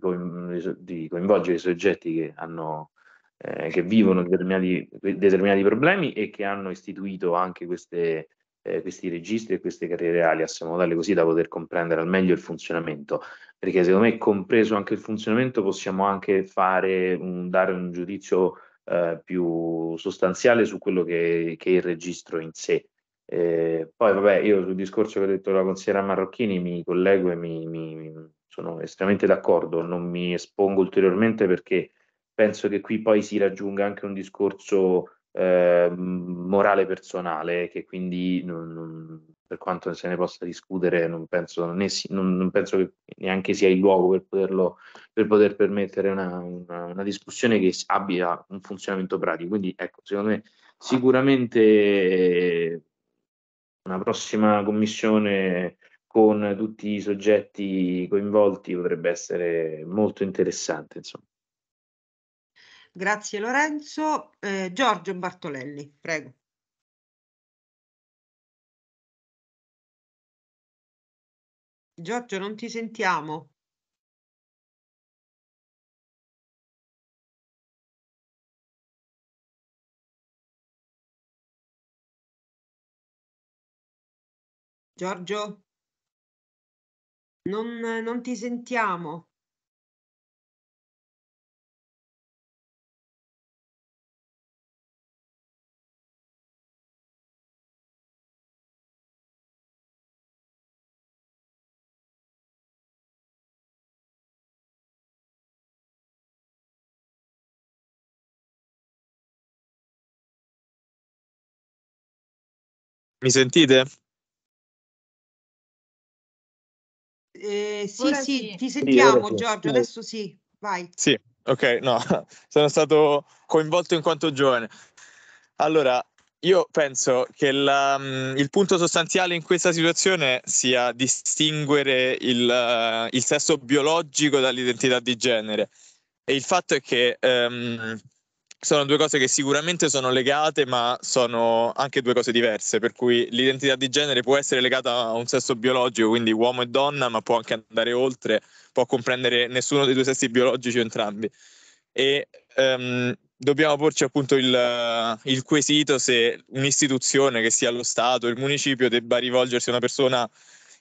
Speaker 5: di coinvolgere i soggetti che hanno eh, che vivono determinati, determinati problemi e che hanno istituito anche queste eh, questi registri e queste carriere reali, a modo tale così da poter comprendere al meglio il funzionamento, perché secondo me compreso anche il funzionamento possiamo anche fare un, dare un giudizio eh, più sostanziale su quello che, che è il registro in sé. Eh, poi vabbè, io sul discorso che ha detto la consigliera Marrocchini mi collego e mi, mi, sono estremamente d'accordo, non mi espongo ulteriormente perché penso che qui poi si raggiunga anche un discorso eh, morale personale, che quindi non, non, per quanto se ne possa discutere, non penso, né, non penso, che neanche sia il luogo per, poterlo, per poter permettere una, una, una, discussione che abbia un funzionamento pratico. Quindi, ecco, secondo me sicuramente una prossima commissione con tutti i soggetti coinvolti potrebbe essere molto interessante. Insomma.
Speaker 2: Grazie Lorenzo. Eh, Giorgio Bartolelli, prego.
Speaker 3: Giorgio, non ti sentiamo. Giorgio, non, non ti sentiamo. Mi sentite?
Speaker 2: Eh, sì, sì, sì, ti
Speaker 3: sentiamo sì, Giorgio, adesso
Speaker 2: sì, vai.
Speaker 6: Sì, ok, no, *laughs* sono stato coinvolto in quanto giovane. Allora, io penso che la, mm, il punto sostanziale in questa situazione sia distinguere il, eh, il sesso biologico dall'identità di genere. E il fatto è che... Um, sono due cose che sicuramente sono legate, ma sono anche due cose diverse, per cui l'identità di genere può essere legata a un sesso biologico, quindi uomo e donna, ma può anche andare oltre, può comprendere nessuno dei due sessi biologici o entrambi. E um, dobbiamo porci appunto il, il quesito se un'istituzione, che sia lo Stato, il municipio, debba rivolgersi a una persona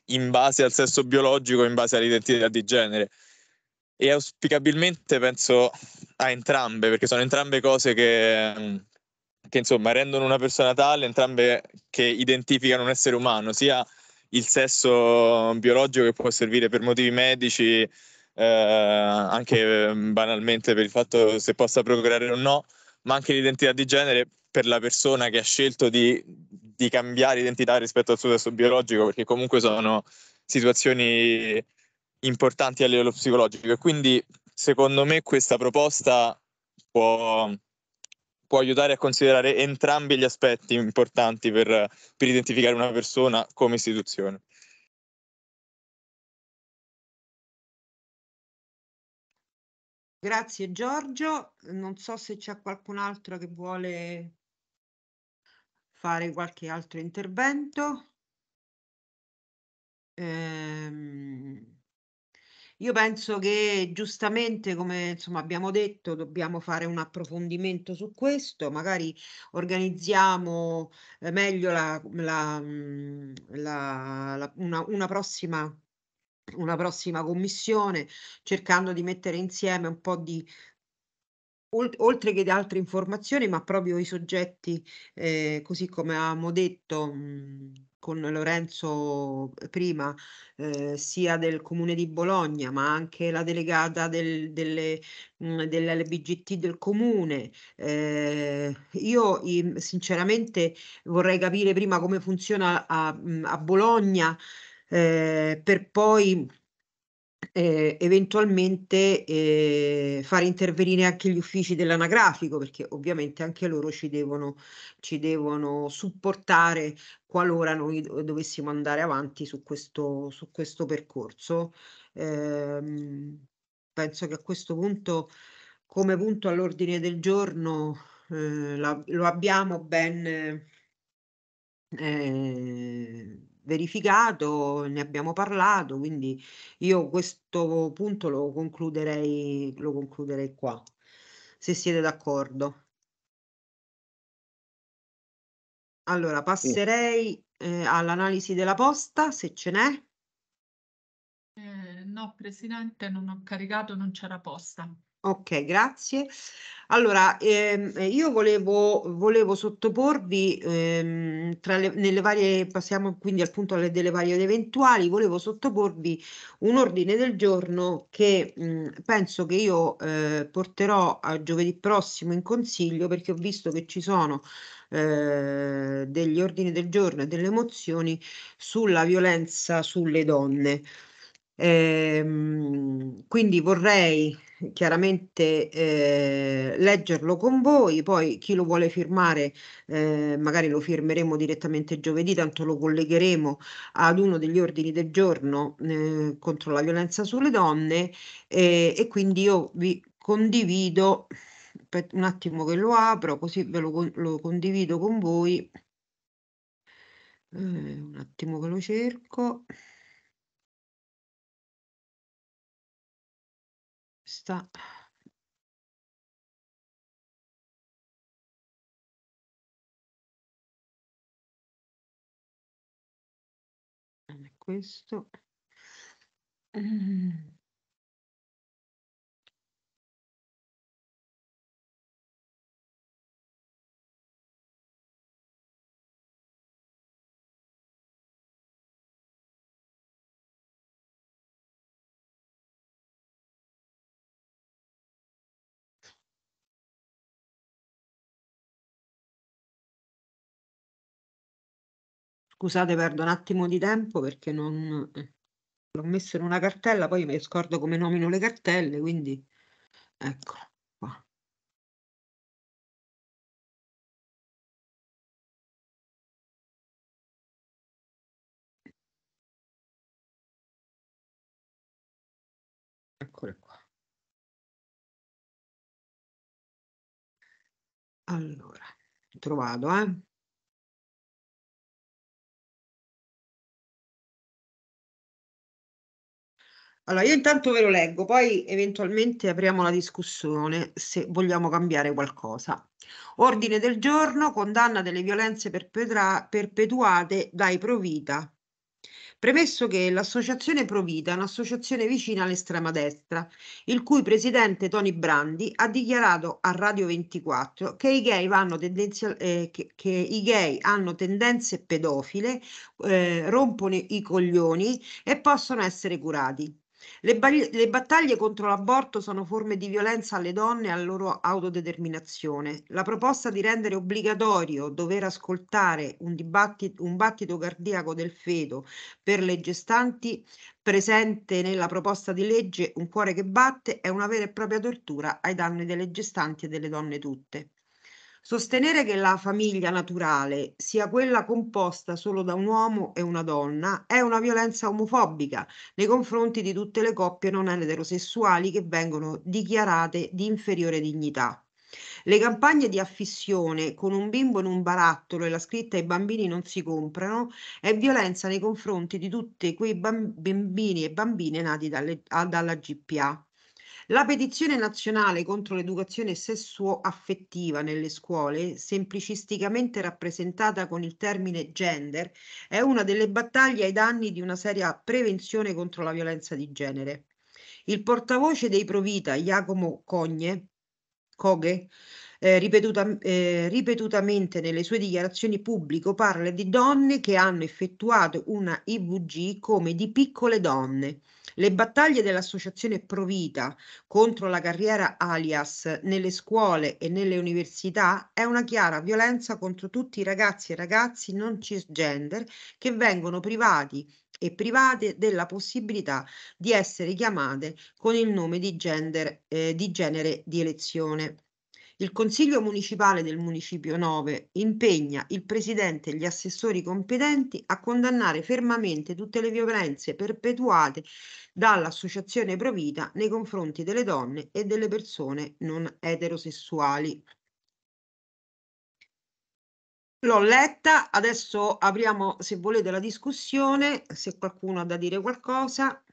Speaker 6: in base al sesso biologico, o in base all'identità di genere e auspicabilmente penso a entrambe, perché sono entrambe cose che, mm, che insomma rendono una persona tale, entrambe che identificano un essere umano, sia il sesso biologico che può servire per motivi medici, eh, anche mm, banalmente per il fatto se possa procreare o no, ma anche l'identità di genere per la persona che ha scelto di, di cambiare identità rispetto al suo sesso biologico, perché comunque sono situazioni importanti a livello psicologico e quindi secondo me questa proposta può, può aiutare a considerare entrambi gli aspetti importanti per, per identificare una persona come istituzione.
Speaker 3: Grazie Giorgio,
Speaker 2: non so se c'è qualcun altro che vuole fare qualche altro intervento. Ehm... Io penso che giustamente, come insomma, abbiamo detto, dobbiamo fare un approfondimento su questo, magari organizziamo eh, meglio la, la, mm, la, una, una prossima una prossima commissione cercando di mettere insieme un po' di oltre che di altre informazioni, ma proprio i soggetti, eh, così come avevamo detto mh, con Lorenzo eh, prima, eh, sia del comune di Bologna, ma anche la delegata del, delle, mh, dell'LBGT del comune. Eh, io sinceramente vorrei capire prima come funziona a, a Bologna eh, per poi eh, eventualmente eh, far intervenire anche gli uffici dell'anagrafico, perché ovviamente anche loro ci devono, ci devono supportare qualora noi dovessimo andare avanti su questo, su questo percorso. Eh, penso che a questo punto, come punto all'ordine del giorno, eh, la, lo abbiamo ben... Eh, verificato, ne abbiamo parlato, quindi io questo punto lo concluderei, lo concluderei qua, se siete d'accordo. Allora, passerei eh, all'analisi della posta, se ce n'è.
Speaker 1: Eh, no, Presidente, non ho caricato, non c'era posta.
Speaker 2: Ok, grazie. Allora, ehm, eh, io volevo, volevo sottoporvi, ehm, tra le, nelle varie, passiamo quindi al punto alle, delle varie ed eventuali, volevo sottoporvi un ordine del giorno che mh, mm, penso che io eh, porterò a giovedì prossimo in consiglio perché ho visto che ci sono eh, degli ordini del giorno e delle mozioni sulla violenza sulle donne. Ehm, quindi vorrei chiaramente eh, leggerlo con voi, poi chi lo vuole firmare eh, magari lo firmeremo direttamente giovedì, tanto lo collegheremo ad uno degli ordini del giorno eh, contro la violenza sulle donne e quindi io vi condivido, un attimo che lo apro così ve lo, lo condivido con voi, eh, un attimo che lo cerco.
Speaker 3: testa questo mm. *clears throat*
Speaker 2: Scusate, perdo un attimo di tempo perché non eh, l'ho messo in una cartella, poi mi scordo come nomino le cartelle, quindi eccola qua.
Speaker 3: Eccole qua. Allora, trovato, eh?
Speaker 2: Allora, io intanto ve lo leggo, poi eventualmente apriamo la discussione se vogliamo cambiare qualcosa. Ordine del giorno, condanna delle violenze perpetuate dai Provita. Premesso che l'associazione Provita è un'associazione vicina all'estrema destra, il cui presidente Tony Brandi ha dichiarato a Radio 24 che i gay, eh, che, che i gay hanno tendenze pedofile, eh, rompono i coglioni e possono essere curati. Le, ba- le, battaglie contro l'aborto sono forme di violenza alle donne e alla loro autodeterminazione. La proposta di rendere obbligatorio dover ascoltare un, dibattito, un battito cardiaco del feto per le gestanti presente nella proposta di legge Un cuore che batte è una vera e propria tortura ai danni delle gestanti e delle donne tutte. Sostenere che la famiglia naturale sia quella composta solo da un uomo e una donna è una violenza omofobica nei confronti di tutte le coppie non eterosessuali che vengono dichiarate di inferiore dignità. Le campagne di affissione con un bimbo in un barattolo e la scritta i bambini non si comprano è violenza nei confronti di tutti quei bambini e bambine nati dalle, dalla GPA. La petizione nazionale contro l'educazione sesso-affettiva nelle scuole, semplicisticamente rappresentata con il termine gender, è una delle battaglie ai danni di una seria prevenzione contro la violenza di genere. Il portavoce dei Provita, Giacomo Cogne, Coghe, eh, ripetuta, eh, ripetutamente nelle sue dichiarazioni pubblico parla di donne che hanno effettuato una IVG come di piccole donne. Le battaglie dell'associazione Provita contro la carriera alias nelle scuole e nelle università è una chiara violenza contro tutti i ragazzi e ragazzi non cisgender che vengono privati e private della possibilità di essere chiamate con il nome di, gender, eh, di genere di elezione. Il Consiglio Municipale del Municipio 9 impegna il Presidente e gli assessori competenti a condannare fermamente tutte le violenze perpetuate dall'Associazione Provita nei confronti delle donne e delle persone non eterosessuali. L'ho letta, adesso apriamo se volete la discussione, se qualcuno ha da dire qualcosa.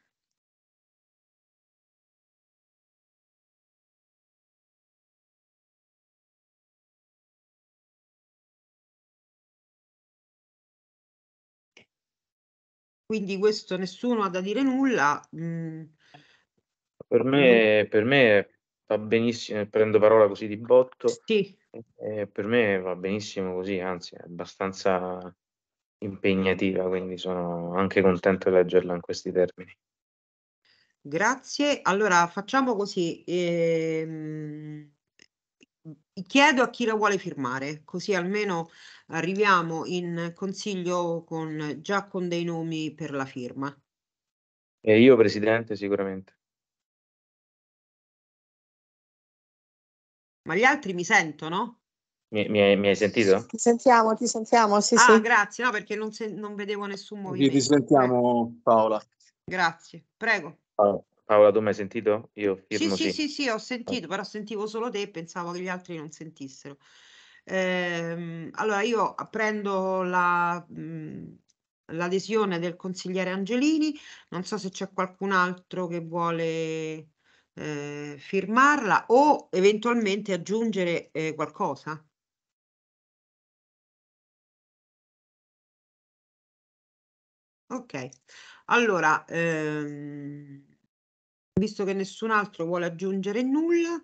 Speaker 2: quindi questo nessuno ha da dire nulla. Mm.
Speaker 5: Per, me, per me va benissimo, prendo parola così di botto. Sì. Eh, per me va benissimo così, anzi è abbastanza impegnativa, quindi sono anche contento di leggerla in questi termini.
Speaker 2: Grazie, allora facciamo così. Ehm... Chiedo a chi la vuole firmare, così almeno arriviamo in consiglio con, già con dei nomi per la firma.
Speaker 5: E io
Speaker 3: presidente sicuramente.
Speaker 2: Ma gli altri mi sentono?
Speaker 5: Mi, mi, mi hai sentito?
Speaker 2: Ti sentiamo, ti sentiamo, sì, ah, sì. grazie, no, perché non, se, non, vedevo nessun movimento. Ti
Speaker 5: sentiamo Paola.
Speaker 2: Grazie, prego.
Speaker 5: Allora. Paola, tu mi hai sentito? Io firmo sì, sì, sì,
Speaker 2: sì, ho sentito, però sentivo solo te e pensavo che gli altri non sentissero. Eh, allora io prendo la... Mh, mhmm, l'adesione del consigliere Angelini, non so se c'è qualcun altro che vuole eh, firmarla o eventualmente aggiungere eh, qualcosa. Ok, allora, ehm, visto che nessun altro vuole aggiungere nulla,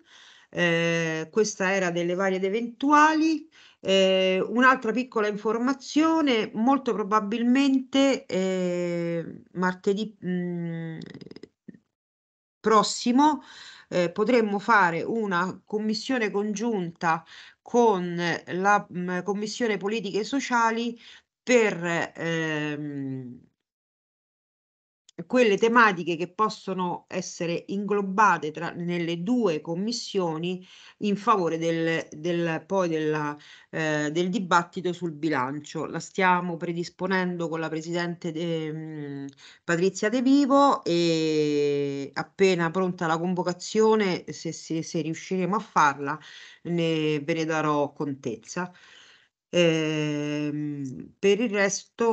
Speaker 2: eh, questa era delle varie ed eventuali. Eh, un'altra piccola informazione, molto probabilmente eh, martedì mh, mm, prossimo eh, potremmo fare una commissione congiunta con la mh, mm, Commissione Politiche Sociali per ehm, quelle tematiche che possono essere inglobate tra, nelle due commissioni in favore del, del, poi della, eh, del dibattito sul bilancio. La stiamo predisponendo con la Presidente de, ehm, mh, Patrizia De Vivo e appena pronta la convocazione, se, se, se riusciremo a farla, ne, ve ne darò contezza. Eh, per il resto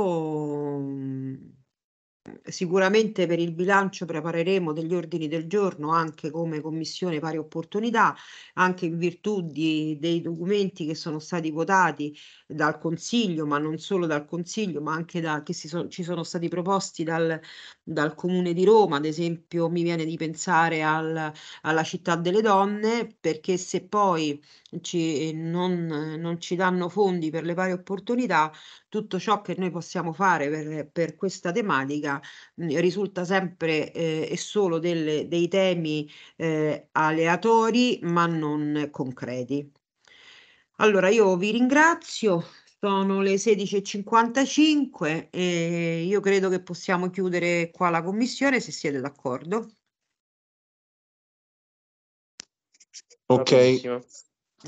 Speaker 2: Sicuramente per il bilancio prepareremo degli ordini del giorno anche come Commissione Pari Opportunità, anche in virtù di, dei documenti che sono stati votati dal Consiglio, ma non solo dal Consiglio, ma anche da, che so, ci sono stati proposti dal, dal, Comune di Roma. Ad esempio mi viene di pensare al, alla città delle donne, perché se poi ci, non, non ci danno fondi per le pari opportunità, tutto ciò che noi possiamo fare per, per questa tematica mh, mm, risulta sempre eh, e solo delle, dei temi eh, aleatori ma non concreti. Allora io vi ringrazio, sono le 16.55 e io credo che possiamo chiudere qua la commissione se siete d'accordo. Ok.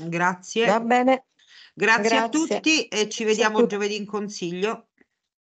Speaker 2: Grazie. Va bene. Grazie, Grazie. a tutti e ci vediamo giovedì in consiglio.